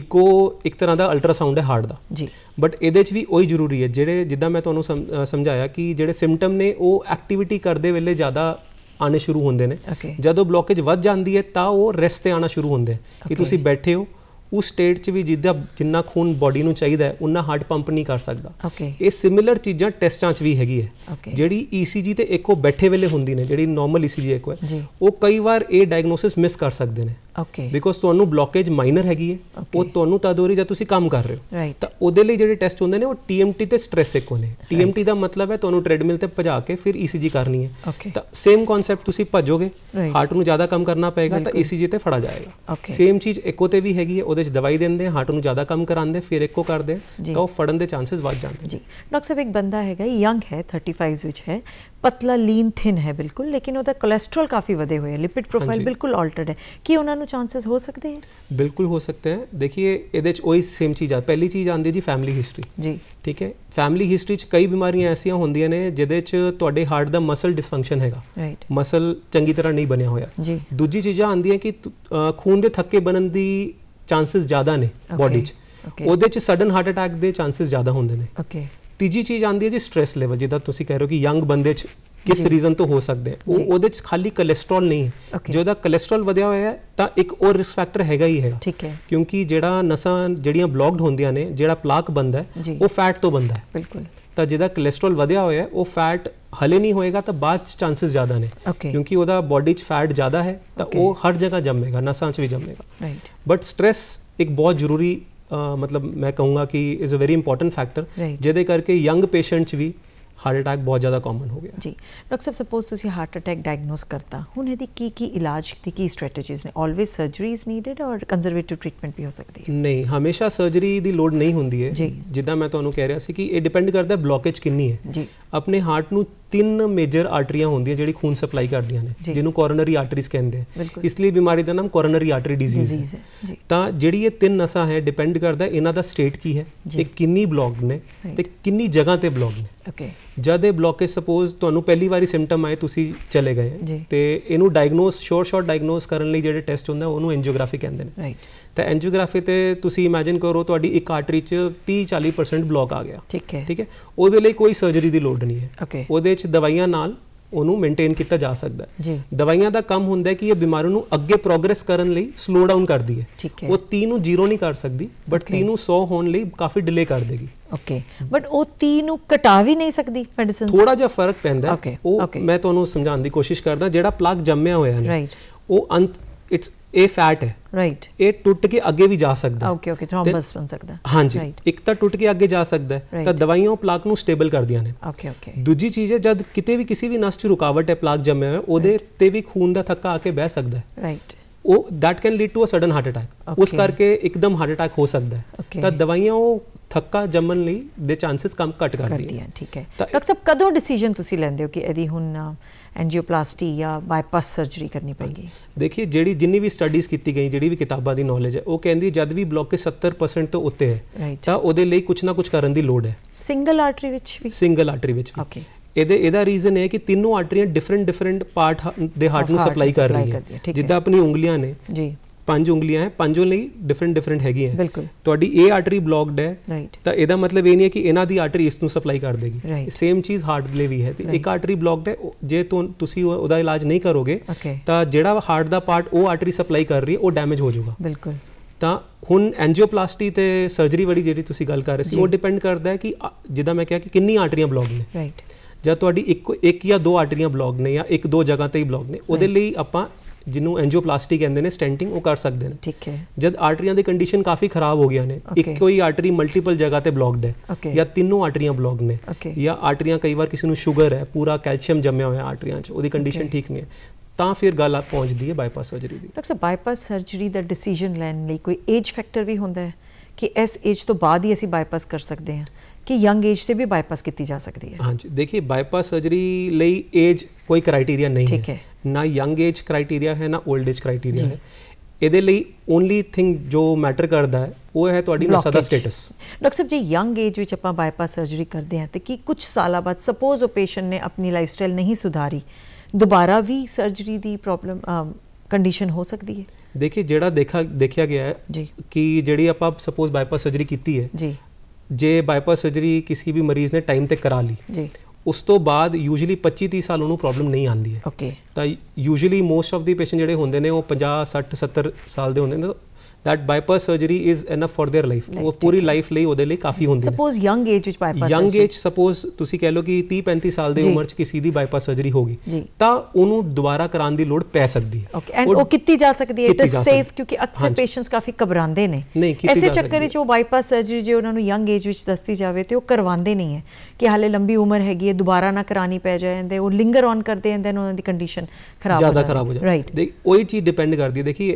ਇਕੋ ਇੱਕ ਤਰ੍ਹਾਂ ਦਾ ਅਲਟਰਾਸਾਊਂਡ ਹੈ ਹਾਰਟ ਦਾ ਜੀ ਬਟ ਇਹਦੇ 'ਚ ਵੀ ਉਹੀ ਜ਼ਰੂਰੀ ਹੈ ਜਿਹੜੇ ਜਿੱਦਾਂ ਮੈਂ ਤੁਹਾਨੂੰ ਸਮਝਾਇਆ ਕਿ ਜਿਹੜੇ ਸਿੰਪਟਮ ਨੇ ਉਹ ਐਕਟੀਵਿਟੀ ਕਰਦੇ ਵੇਲੇ ਜ਼ਿਆਦਾ ਆਣੇ ਸ਼ੁਰੂ ਹੁੰਦੇ ਨੇ ਜਦੋਂ ਬਲੌਕੇਜ ਵੱਧ ਜਾਂਦੀ ਹੈ ਤਾਂ ਉਹ ਰੈਸਟ ਤੇ ਆਣਾ ਸ਼ੁਰੂ ਹੁੰਦੇ ਕਿ ਤੁਸੀਂ ਬੈਠੇ ਹੋ ਉਸ ਸਟੇਟ 'ਚ ਵੀ ਜਿੱਦਾਂ ਜਿੰਨਾ ਖੂਨ ਬਾਡੀ ਨੂੰ ਚਾਹੀਦਾ ਉਹਨਾਂ ਹਾਰਟ ਪੰਪ ਨਹੀਂ ਕਰ ਸਕਦਾ ਇਹ ਸਿਮਿਲਰ ਚੀਜ਼ਾਂ ਟੈਸਟਾਂ 'ਚ ਵੀ ਹੈਗੀ ਹੈ ਜਿਹੜੀ ECG ਤੇ ਇੱਕੋ ਬੈਠੇ ਵੇਲੇ ਹੁੰਦੀ ਨੇ ਜਿਹੜੀ ਨਾਰਮਲ ECG ਇੱਕੋ ਹੈ ਉਹ ਕਈ ਵਾਰ ਇਹ ਡਾਇਗਨੋਸਿਸ ਮਿਸ ਕਰ ਸਕਦੇ ਨੇ ਓਕੇ ਬਿਕੋਜ਼ ਤੁਹਾਨੂੰ ਬਲੌਕੇਜ ਮਾਈਨਰ ਹੈਗੀ ਹੈ ਉਹ ਤੁਹਾਨੂੰ ਤਦ ਹੋ ਰਹੀ ਜਦ ਤੁਸੀਂ ਕੰਮ ਕਰ ਰਹੇ ਹੋ ਤਾਂ ਉਹਦੇ ਲਈ ਜਿਹੜੇ ਟੈਸਟ ਹੁੰਦੇ ਨੇ ਉਹ TMT ਤੇ ਸਟ੍ਰੈਸ ਇੱਕੋ ਨੇ TMT ਦਾ ਮਤਲਬ ਹੈ ਤੁਹਾਨੂੰ ਟ੍ਰੈਡਮਿਲ ਤੇ ਭਜਾ ਕੇ ਫਿਰ ECG ਕਰਨੀ ਹੈ ਤਾਂ ਸੇਮ ਕਨਸੈਪਟ ਤੁਸੀਂ ਭਜੋਗੇ ਹਾਰਟ ਨੂੰ ਜ਼ਿਆਦਾ ਕੰਮ ਕਰਨਾ ਪਏਗਾ ਤਾਂ ਈਸੀਜੀ e ਤੇ ਫੜਾ ਜਾਏਗਾ ਸੇਮ ਚੀਜ਼ ਇੱਕੋ ਤੇ ਵੀ ਹੈਗੀ ਹੈ ਉਹਦੇ ਚ ਦਵਾਈ ਦਿੰਦੇ ਹਾਰਟ ਨੂੰ ਜ਼ਿਆਦਾ ਕੰਮ ਕਰਾਉਂਦੇ ਫਿਰ ਇੱਕੋ ਕਰਦੇ ਤਾਂ ਉਹ ਫੜਨ ਦੇ ਚਾਂਸਸ ਵੱਧ ਜਾਂਦੇ ਜੀ ਡਾਕਟਰ ਸਾਹਿਬ ਇੱਕ ਬੰਦਾ ਹੈਗਾ ਯੰਗ ਹੈ 35 ਵਿੱਚ ਹੈ ਪਤਲਾ ਲੀਨ ਥਿਨ ਹੈ ਬਿਲਕੁਲ ਲੇਕਿਨ ਉਹਦਾ ਕੋਲੇਸਟ੍ਰੋਲ ਕਾਫੀ ਵਧੇ ਹੋਏ ਹੈ ਲਿਪਿਡ ਪ੍ਰੋਫਾਈਲ ਬਿਲਕੁਲ ਆਲਟਰਡ ਹੈ ਕੀ ਉਹਨਾਂ ਨੂੰ ਚਾਂਸਸ ਹੋ ਸਕਦੇ ਹੈ ਬਿਲਕੁਲ ਹੋ ਸਕਦੇ ਹੈ ਦੇਖਿਏ ਇਹਦੇ ਚ ਉਹੀ ਸੇਮ ਚੀਜ਼ ਆ ਪਹਿਲੀ ਚੀਜ਼ ਆਂਦੀ ਜੀ ਫੈਮਿਲੀ ਹਿਸਟਰੀ ਜੀ ਠੀਕ ਹੈ ਫੈਮਿਲੀ ਹਿਸਟਰੀ ਚ ਕਈ ਬਿਮਾਰੀਆਂ ਐਸੀਆਂ ਹੁੰਦੀਆਂ ਨੇ ਜਿਹਦੇ ਚ ਤੁਹਾਡੇ ਹਾਰਟ ਦਾ ਮਸਲ ਡਿਸਫੰਕਸ਼ਨ ਹੈਗਾ ਮਸਲ ਚੰਗੀ ਤਰ੍ਹਾਂ ਨਹੀਂ ਬਣਿਆ ਹੋਇਆ ਜੀ ਦੂਜੀ ਚੀਜ਼ਾਂ ਆਂਦੀਆਂ ਕਿ ਖੂਨ ਦੇ ਥੱਕੇ ਬਣਨ ਦੀ ਚਾਂਸਸ ਜ਼ਿਆਦਾ ਨੇ ਬਾਡੀ 'ਚ ਉਹਦੇ 'ਚ ਸਡਨ ਹਾਰਟ ਅਟੈਕ ਦੇ ਚਾਂਸਸ ਜ਼ਿਆਦਾ ਹੁੰਦੇ ਨੇ ਓਕੇ ਤੀਜੀ ਚੀਜ਼ ਆਂਦੀ ਹੈ ਜੀ ਸਟ्रेस ਲੈਵਲ ਜਿਹਦਾ ਤੁਸੀਂ ਕਹਿ ਰਹੇ ਹੋ ਕਿ ਯੰਗ ਬੰਦੇ 'ਚ ਕਿਸ ਰੀਜ਼ਨ ਤੋਂ ਹੋ ਸਕਦੇ ਆ ਉਹ ਉਹਦੇ 'ਚ ਖਾਲੀ ਕੋਲੇਸਟ੍ਰੋਲ ਨਹੀਂ ਹੈ ਜੇ ਉਹਦਾ ਕੋਲੇਸਟ੍ਰੋਲ ਵਧਿਆ ਹੋਇਆ ਹੈ ਤਾਂ ਇੱਕ ਹੋਰ ਰਿਸਕ ਫੈਕਟਰ ਹੈਗਾ ਹੀ ਹੈਗਾ ਠੀਕ ਹੈ ਕਿਉਂਕਿ ਜਿਹੜਾ ਨਸਾਂ ਜਿਹੜੀਆਂ ਬਲੌਕਡ ਹੁੰਦੀਆਂ ਨੇ ਜਿਹੜਾ ਪਲਾਕ ਬੰਦਾ ਹੈ ਉਹ ਫੈਟ ਤੋਂ ਬੰਦਾ ਹੈ ਬਿਲਕੁਲ ਤਾਂ ਜਿਹਦਾ ਕੋਲੇਸਟ੍ਰੋਲ ਵਧਿਆ ਹੋਇਆ ਹੈ ਉਹ ਫੈਟ ਹਲੇ ਨਹੀਂ ਹੋਏਗਾ ਤਾਂ ਬਾਅਦ ਚ ਚਾਂਸਸ ਜ਼ਿਆਦਾ ਨੇ ਕਿਉਂਕਿ ਉਹਦਾ ਬੋਡੀ ਚ ਫੈਟ ਜ਼ਿਆਦਾ ਹੈ ਤਾਂ ਉਹ ਹਰ ਜਗ੍ਹਾ ਜੰਮੇਗਾ ਨਸਾਂ ਚ ਵੀ ਜੰਮੇਗਾ ਬਟ ਸਟ्रेस ਇੱਕ ਬਹੁਤ ਜ਼ਰੂਰੀ ਮਤਲਬ ਮੈਂ ਕਹੂੰਗਾ ਕਿ is a very important factor ਜਿਹਦੇ ਕਰਕੇ ਯੰਗ ਪੇਸ਼ੈਂਟਸ ਵੀ ਹਾਰਟ ਅਟੈਕ ਬਹੁਤ ਜ਼ਿਆਦਾ ਕਾਮਨ ਹੋ ਗਿਆ ਜੀ ਡਾਕਟਰ ਸਾਹਿਬ ਸਪੋਜ਼ ਤੁਸੀਂ ਹਾਰਟ ਅਟੈਕ ਡਾਇਗਨੋਸ ਕਰਤਾ ਹੁਣ ਇਹਦੀ ਕੀ ਕੀ ਇਲਾਜ ਤੇ ਕੀ ਸਟ੍ਰੈਟਜੀਜ਼ ਨੇ ਆਲਵੇਸ ਸਰਜਰੀ ਇਜ਼ ਨੀਡਡ ਔਰ ਕੰਜ਼ਰਵੇਟਿਵ ਟ੍ਰੀਟਮੈਂਟ ਵੀ ਹੋ ਸਕਦੀ ਹੈ ਨਹੀਂ ਹਮੇਸ਼ਾ ਸਰਜਰੀ ਦੀ ਲੋੜ ਨਹੀਂ ਹੁੰਦੀ ਹੈ ਜਿੱਦਾਂ ਮੈਂ ਤੁਹਾਨੂੰ ਕਹਿ ਰਿਹਾ ਸੀ ਕਿ ਇਹ ਡਿਪੈਂਡ ਕਰਦਾ ਹੈ ਬਲੌਕੇਜ ਕਿੰਨੀ ਹੈ ਜੀ ਆਪਣੇ ਹਾਰਟ ਨੂੰ ਤਿੰਨ ਮੇਜਰ ਆਰਟਰੀਆਂ ਹੁੰਦੀਆਂ ਜਿਹੜੀ ਖੂਨ ਸਪਲਾਈ ਕਰਦੀਆਂ ਨੇ ਜਿਹਨੂੰ ਕੋਰੋਨਰੀ ਆਰਟਰੀਜ਼ ਕਹਿੰਦੇ ਆ ਇਸ ਲਈ ਬਿਮਾਰੀ ਦਾ ਨਾਮ ਕੋਰੋਨਰੀ ਆਰਟਰੀ ਡਿਜ਼ੀਜ਼ ਹੈ ਤਾਂ ਜਿਹੜੀ ਇਹ ਤਿੰਨ ਨਸਾਂ ਹੈ ਡਿਪੈਂਡ ਕਰਦਾ ਇਹਨਾਂ ਦਾ ਸਟੇਟ ਕੀ ਹੈ ਤੇ ਕਿੰਨੀ ਬਲੌਕਡ ਨੇ ਤੇ ਕਿੰਨੀ ਜਗ੍ਹਾ ਤੇ ਬਲੌਕ ਨੇ ਓਕੇ ਜਦ ਇਹ ਬਲੌਕੇਜ ਸਪੋਜ਼ ਤੁਹਾਨੂੰ ਪਹਿਲੀ ਵਾਰੀ ਸਿੰਪਟਮ ਆਏ ਤੁਸੀਂ ਚਲੇ ਗਏ ਤੇ ਇਹਨੂੰ ਡਾਇਗਨੋਸ ਸ਼ੋਰ ਸ਼ੋਰ ਡਾਇਗਨੋਸ ਕਰਨ ਲਈ ਜਿਹੜੇ ਟੈਸਟ ਹੁੰਦਾ ਉਹਨੂੰ ਐਂਜੀਓਗ੍ਰਾਫੀ ਕਹਿੰਦੇ ਨੇ ਰਾਈਟ ਤਾਂ ਐਂਜੀਓਗ੍ਰਾਫੀ ਤੇ ਤੁਸੀਂ ਇਮੇਜਿਨ ਕਰੋ ਤੁਹਾਡੀ ਇੱਕ ਆਰਟਰੀ 'ਚ 30 40% ਬਲੌਕ ਆ ਗਿਆ ਠੀਕ ਹੈ ਠੀਕ ਹੈ ਉਹਦੇ ਲਈ ਕੋਈ ਸਰਜਰੀ ਦੀ ਲੋੜ ਨਹੀਂ ਹੈ ਉਹਦੇ ਵਿੱਚ ਦਵਾਈਆਂ ਨਾਲ ਉਹਨੂੰ ਮੇਨਟੇਨ ਕੀਤਾ ਜਾ ਸਕਦਾ ਹੈ ਦਵਾਈਆਂ ਦਾ ਕੰਮ ਹੁੰਦਾ ਹੈ ਕਿ ਇਹ ਬਿਮਾਰੀ ਨੂੰ ਅੱਗੇ ਪ੍ਰੋਗਰੈਸ ਕਰਨ ਲਈ ਸਲੋ ਡਾਊਨ ਕਰਦੀ ਹੈ ਉਹ 3 ਨੂੰ ਜ਼ੀਰੋ ਨਹੀਂ ਕਰ ਸਕਦੀ ਬਟ 3 ਨੂੰ 100 ਹੋਣ ਲਈ ਕਾਫੀ ਡਿਲੇ ਕਰ ਦੇਗੀ ਓਕੇ ਬਟ ਉਹ 3 ਨੂੰ ਘਟਾ ਵੀ ਨਹੀਂ ਸਕਦੀ ਮੈਡੀਸਿਨ ਥੋੜਾ ਜਿਹਾ ਫਰਕ ਪੈਂਦਾ ਉਹ ਮੈਂ ਤੁਹਾਨੂੰ ਸਮਝਾਉਣ ਦੀ ਕੋਸ਼ਿਸ਼ ਕਰਦਾ ਜਿਹੜਾ ਪਲੱਗ ਜੰਮਿਆ ਹੋਇਆ ਹੈ ਉਹ ਅੰਤ ਇਟਸ ਇਹ ਫੈਟ ਹੈ ਰਾਈਟ ਇਹ ਟੁੱਟ ਕੇ ਅੱਗੇ ਵੀ ਜਾ ਸਕਦਾ ਓਕੇ ਓਕੇ ਥ੍ਰੋਮਬਸ ਬਣ ਸਕਦਾ ਹਾਂਜੀ ਇੱਕ ਤਾਂ ਟੁੱਟ ਕੇ ਅੱਗੇ ਜਾ ਸਕਦਾ ਤਾਂ ਦਵਾਈਆਂ ਪਲਾਕ ਨੂੰ ਸਟੇਬਲ ਕਰਦੀਆਂ ਨੇ ਓਕੇ ਓਕੇ ਦੂਜੀ ਚੀਜ਼ ਹੈ ਜਦ ਕਿਤੇ ਵੀ ਕਿਸੇ ਵੀ ਨਸ 'ਚ ਰੁਕਾਵਟ ਹੈ ਪਲਾਕ ਜੰਮਿਆ ਹੋਇਆ ਉਹਦੇ ਤੇ ਵੀ ਖੂਨ ਦਾ ਥੱਕਾ ਆ ਕੇ ਬਹਿ ਸਕਦਾ ਰਾਈਟ ਉਹ that can lead to a sudden heart attack ਉਸ ਕਰਕੇ ਇੱਕਦਮ ਹਾਰਟ ਅਟੈਕ ਹੋ ਸਕਦਾ ਹੈ ਤਾਂ ਦਵਾਈਆਂ ਉਹ ਥੱਕਾ ਜੰਮਣ ਲਈ ਦੇ ਚਾਂਸਸ ਕਮ ਘਟ ਕਰਦੀਆਂ ਠੀਕ ਹੈ ਡਾਕਟਰ ਸਾਹਿਬ ਕਦੋਂ ਡਿਸੀਜਨ ਤੁਸੀਂ ਲੈਂਦੇ ਹੋ ਕਿ ਇਹਦੀ ਹੁਣ ਐਂਜੀਓਪਲਾਸਟੀ ਜਾਂ ਬਾਈਪਾਸ ਸਰਜਰੀ ਕਰਨੀ ਪੈਗੀ ਦੇਖਿਏ ਜਿਹੜੀ ਜਿੰਨੀ ਵੀ ਸਟੱਡੀਜ਼ ਕੀਤੀ ਗਈ ਜਿਹੜੀ ਵੀ ਕਿਤਾਬਾਂ ਦੀ ਨੌਲੇਜ ਹੈ ਉਹ ਕਹਿੰਦੀ ਜਦ ਵੀ ਬਲੌਕੇ 70% ਤੋਂ ਉੱਤੇ ਹੈ ਤਾਂ ਉਹਦੇ ਲਈ ਕੁਝ ਨਾ ਕੁਝ ਕਰਨ ਦੀ ਲੋੜ ਹੈ ਸਿੰਗਲ ਆਰਟਰੀ ਵਿੱਚ ਵੀ ਸਿੰਗਲ ਆਰਟਰੀ ਵਿੱਚ ਵੀ ਓਕੇ ਇਹਦੇ ਇਹਦਾ ਰੀਜ਼ਨ ਹੈ ਕਿ ਤਿੰਨੋਂ ਆਰਟਰੀਆਂ ਡਿਫਰੈਂਟ ਡਿਫਰੈਂਟ ਪਾਰਟ ਦੇ ਹਾਰਟ ਨੂੰ ਸਪਲਾਈ ਕਰ ਰਹੀ ਹੈ ਜਿੱਦਾਂ ਆਪਣੀ ਉਂਗਲੀਆਂ ਨੇ ਜੀ ਪੰਜ ਉਂਗਲੀਆਂ ਹੈ ਪੰਜੋਂ ਲਈ ਡਿਫਰੈਂਟ ਡਿਫਰੈਂਟ ਹੈਗੀਆਂ ਬਿਲਕੁਲ ਤੁਹਾਡੀ ਇਹ ਆਰਟਰੀ ਬਲੌਕਡ ਹੈ ਤਾਂ ਇਹਦਾ ਮਤਲਬ ਇਹ ਨਹੀਂ ਹੈ ਕਿ ਇਹਨਾਂ ਦੀ ਆਰਟਰੀ ਇਸ ਨੂੰ ਸਪਲਾਈ ਕਰ ਦੇਗੀ ਸੇਮ ਚੀਜ਼ ਹਾਰਟ ਲਈ ਵੀ ਹੈ ਤੇ ਇੱਕ ਆਰਟਰੀ ਬਲੌਕਡ ਹੈ ਜੇ ਤੁਸੀਂ ਉਹਦਾ ਇਲਾਜ ਨਹੀਂ ਕਰੋਗੇ ਤਾਂ ਜਿਹੜਾ ਹਾਰਟ ਦਾ ਪਾਰਟ ਉਹ ਆਰਟਰੀ ਸਪਲਾਈ ਕਰ ਰਹੀ ਹੈ ਉਹ ਡੈਮੇਜ ਹੋ ਜਾਊਗਾ ਬਿਲਕੁਲ ਤਾਂ ਹੁਣ ਐਂਜੀਓਪਲਾਸਟੀ ਤੇ ਸਰਜਰੀ ਵੜੀ ਜਿਹੜੀ ਤੁਸੀਂ ਗੱਲ ਕਰ ਰਹੇ ਸੀ ਉਹ ਡਿਪੈਂਡ ਕਰਦਾ ਹੈ ਕਿ ਜਿੱਦਾਂ ਮੈਂ ਕਿਹਾ ਕਿ ਕਿੰਨੀ ਆਰਟਰੀਆਂ ਬਲੌਕ ਨੇ ਰਾਈਟ ਜਾਂ ਤੁਹਾਡੀ ਇੱਕ ਇੱਕ ਜਾਂ ਦੋ ਆਰਟਰੀਆਂ ਬਲੌਕ ਨੇ ਜਾਂ ਇੱਕ ਦੋ ਜਗ੍ਹਾ ਤੇ ਹੀ ਬਲੌਕ ਨੇ ਉਹਦੇ ਲਈ ਆਪਾਂ ਜਿਹਨੂੰ ਐਂਜੀਓਪਲਾਸਟੀ ਕਹਿੰਦੇ ਨੇ ਸਟੈਂਟਿੰਗ ਉਹ ਕਰ ਸਕਦੇ ਨੇ ਠੀਕ ਹੈ ਜਦ ਆਰਟਰੀਆਂ ਦੀ ਕੰਡੀਸ਼ਨ ਕਾਫੀ ਖਰਾਬ ਹੋ ਗਿਆ ਨੇ ਇੱਕੋ ਹੀ ਆਰਟਰੀ ਮਲਟੀਪਲ ਜਗ੍ਹਾ ਤੇ ਬਲੌਕਡ ਹੈ ਜਾਂ ਤਿੰਨੋਂ ਆਰਟਰੀਆਂ ਬਲੌਕ ਨੇ ਜਾਂ ਆਰਟਰੀਆਂ ਕਈ ਵਾਰ ਕਿਸੇ ਨੂੰ ਸ਼ੂਗਰ ਹੈ ਪੂਰਾ ਕੈਲਸ਼ੀਅਮ ਜੰਮਿਆ ਹੋਇਆ ਆਰਟਰੀਆਂ 'ਚ ਉਹਦੀ ਕੰਡੀਸ਼ਨ ਠੀਕ ਨਹੀਂ ਹੈ ਤਾਂ ਫਿਰ ਗੱਲ ਆ ਪਹੁੰਚਦੀ ਹੈ ਬਾਈਪਾਸ ਸਰਜਰੀ ਦੀ ਡਾਕਟਰ ਬਾਈਪਾਸ ਸਰਜਰੀ ਦਾ ਡਿਸੀਜਨ ਲੈਣ ਲਈ ਕੋਈ ਏਜ ਫੈਕਟਰ ਵੀ ਹੁੰਦਾ ਹੈ ਕਿ ਇਸ ਏਜ ਤੋਂ ਬਾਅਦ ਹੀ ਅਸੀਂ ਬਾਈਪਾਸ ਕਰ ਸਕਦੇ ਹਾਂ ਕਿ ਯੰਗ ਏਜ ਤੇ ਵੀ ਬਾਈਪਾਸ ਕੀਤੀ ਜਾ ਸਕਦੀ ਹੈ ਹਾਂਜੀ ਦੇਖिए ਬਾਈਪਾਸ ਸਰਜਰੀ ਲਈ ਏਜ ਕੋਈ ਕ੍ਰਾਈਟੇਰੀਆ ਨਹੀਂ ਹੈ ਨਾ ਯੰਗ ਏਜ ਕ੍ਰਾਈਟੇਰੀਆ ਹੈ ਨਾ 올ਡ ਏਜ ਕ੍ਰਾਈਟੇਰੀਆ ਹੈ ਇਹਦੇ ਲਈ ਓਨਲੀ ਥਿੰਗ ਜੋ ਮੈਟਰ ਕਰਦਾ ਹੈ ਉਹ ਹੈ ਤੁਹਾਡੀ ਨਸਾ ਦਾ ਸਟੇਟਸ ਡਾਕਟਰ ਸਾਹਿਬ ਜੇ ਯੰਗ ਏਜ ਵਿੱਚ ਆਪਾਂ ਬਾਈਪਾਸ ਸਰਜਰੀ ਕਰਦੇ ਹਾਂ ਤੇ ਕੀ ਕੁਝ ਸਾਲਾਂ ਬਾਅਦ ਸਪੋਜ਼ ਉਹ ਪੇਸ਼ੈਂਟ ਨੇ ਆਪਣੀ ਲਾਈਫ ਸਟਾਈਲ ਨਹੀਂ ਸੁਧਾਰੀ ਦੁਬਾਰਾ ਵੀ ਸਰਜਰੀ ਦੀ ਪ੍ਰੋਬਲਮ ਕੰਡੀਸ਼ਨ ਹੋ ਸਕਦੀ ਹੈ ਦੇਖਿਏ ਜਿਹੜਾ ਦੇਖਾ ਦੇਖਿਆ ਗਿਆ ਹੈ ਕਿ ਜਿਹੜੀ ਆਪਾਂ ਸਪੋਜ਼ ਬਾਈਪਾਸ ਸਰਜਰੀ ਕੀਤੀ ਹੈ ਜੀ ਜੇ ਬਾਈਪਾਸ ਸਰਜਰੀ ਕਿਸੇ ਵੀ ਮਰੀਜ਼ ਨੇ ਟਾਈਮ ਤੇ ਕਰਾ ਲਈ ਜੀ ਉਸ ਤੋਂ ਬਾਅਦ ਯੂਜੂਲੀ 25 30 ਸਾਲ ਉਹਨੂੰ ਪ੍ਰੋਬਲਮ ਨਹੀਂ ਆਉਂਦੀ ਹੈ ਓਕੇ ਤਾਂ usually most of the patient ਜਿਹੜੇ ਹੁੰਦੇ ਨੇ ਉਹ 50 60 70 ਸਾਲ ਦੇ ਹੁੰਦੇ ਨੇ that bypass surgery is enough for their life ਉਹ ਪੂਰੀ ਲਾਈਫ ਲਈ ਉਹਦੇ ਲਈ ਕਾਫੀ ਹੁੰਦੀ ਹੈ ਸਪੋਜ਼ ਯੰਗ ਏਜ ਵਿੱਚ ਬਾਈਪਾਸ ਯੰਗ ਏਜ ਸਪੋਜ਼ ਤੁਸੀਂ ਕਹਿ ਲਓ ਕਿ 30 35 ਸਾਲ ਦੀ ਉਮਰ 'ਚ ਕਿਸੇ ਦੀ ਬਾਈਪਾਸ ਸਰਜਰੀ ਹੋ ਗਈ ਤਾਂ ਉਹਨੂੰ ਦੁਬਾਰਾ ਕਰਾਉਣ ਦੀ ਲੋੜ ਪੈ ਸਕਦੀ ਹੈ ਓਕੇ ਐਂਡ ਉਹ ਕੀਤੀ ਜਾ ਸਕਦੀ ਹੈ ਇਟ ਇਜ਼ ਸੇਫ ਕਿਉਂਕਿ ਅਕਸਰ ਪੇਸ਼ੈਂਟਸ ਕਾਫੀ ਘਬਰਾਉਂਦੇ ਨੇ ਐਸੇ ਚੱਕਰ ਵਿੱਚ ਉਹ ਬਾਈਪਾਸ ਸਰਜਰੀ ਜੇ ਉਹਨਾਂ ਨੂੰ ਯੰਗ ਏਜ ਵਿੱਚ ਦੱਸਤੀ ਜਾਵੇ ਤੇ ਉਹ ਕਰਵਾਉਂਦੇ ਨਹੀਂ ਹੈ ਕਿ ਹਾਲੇ ਲੰਬੀ ਉਮਰ ਹੈਗੀ ਹੈ ਦੁਬਾਰਾ ਨਾ ਕਰਾਣੀ ਪੈ ਜਾਏ ਜਾਂਦੇ ਉਹ ਲਿੰਗਰ ਔਨ ਕਰਦੇ ਐਂਡ ਦੈਨ ਉਹਨਾਂ ਦੀ ਕੰਡੀਸ਼ਨ ਖਰਾਬ ਹੋ ਜਾਂਦੀ ਹੈ ਜ਼ਿਆਦਾ ਖਰਾਬ ਹੋ ਜਾਂਦੀ ਹੈ ਰਾਈਟ ਦੇਖ ਉਹੀ ਚੀਜ਼ ਡਿਪੈਂਡ ਕਰਦੀ ਹੈ ਦੇਖੀ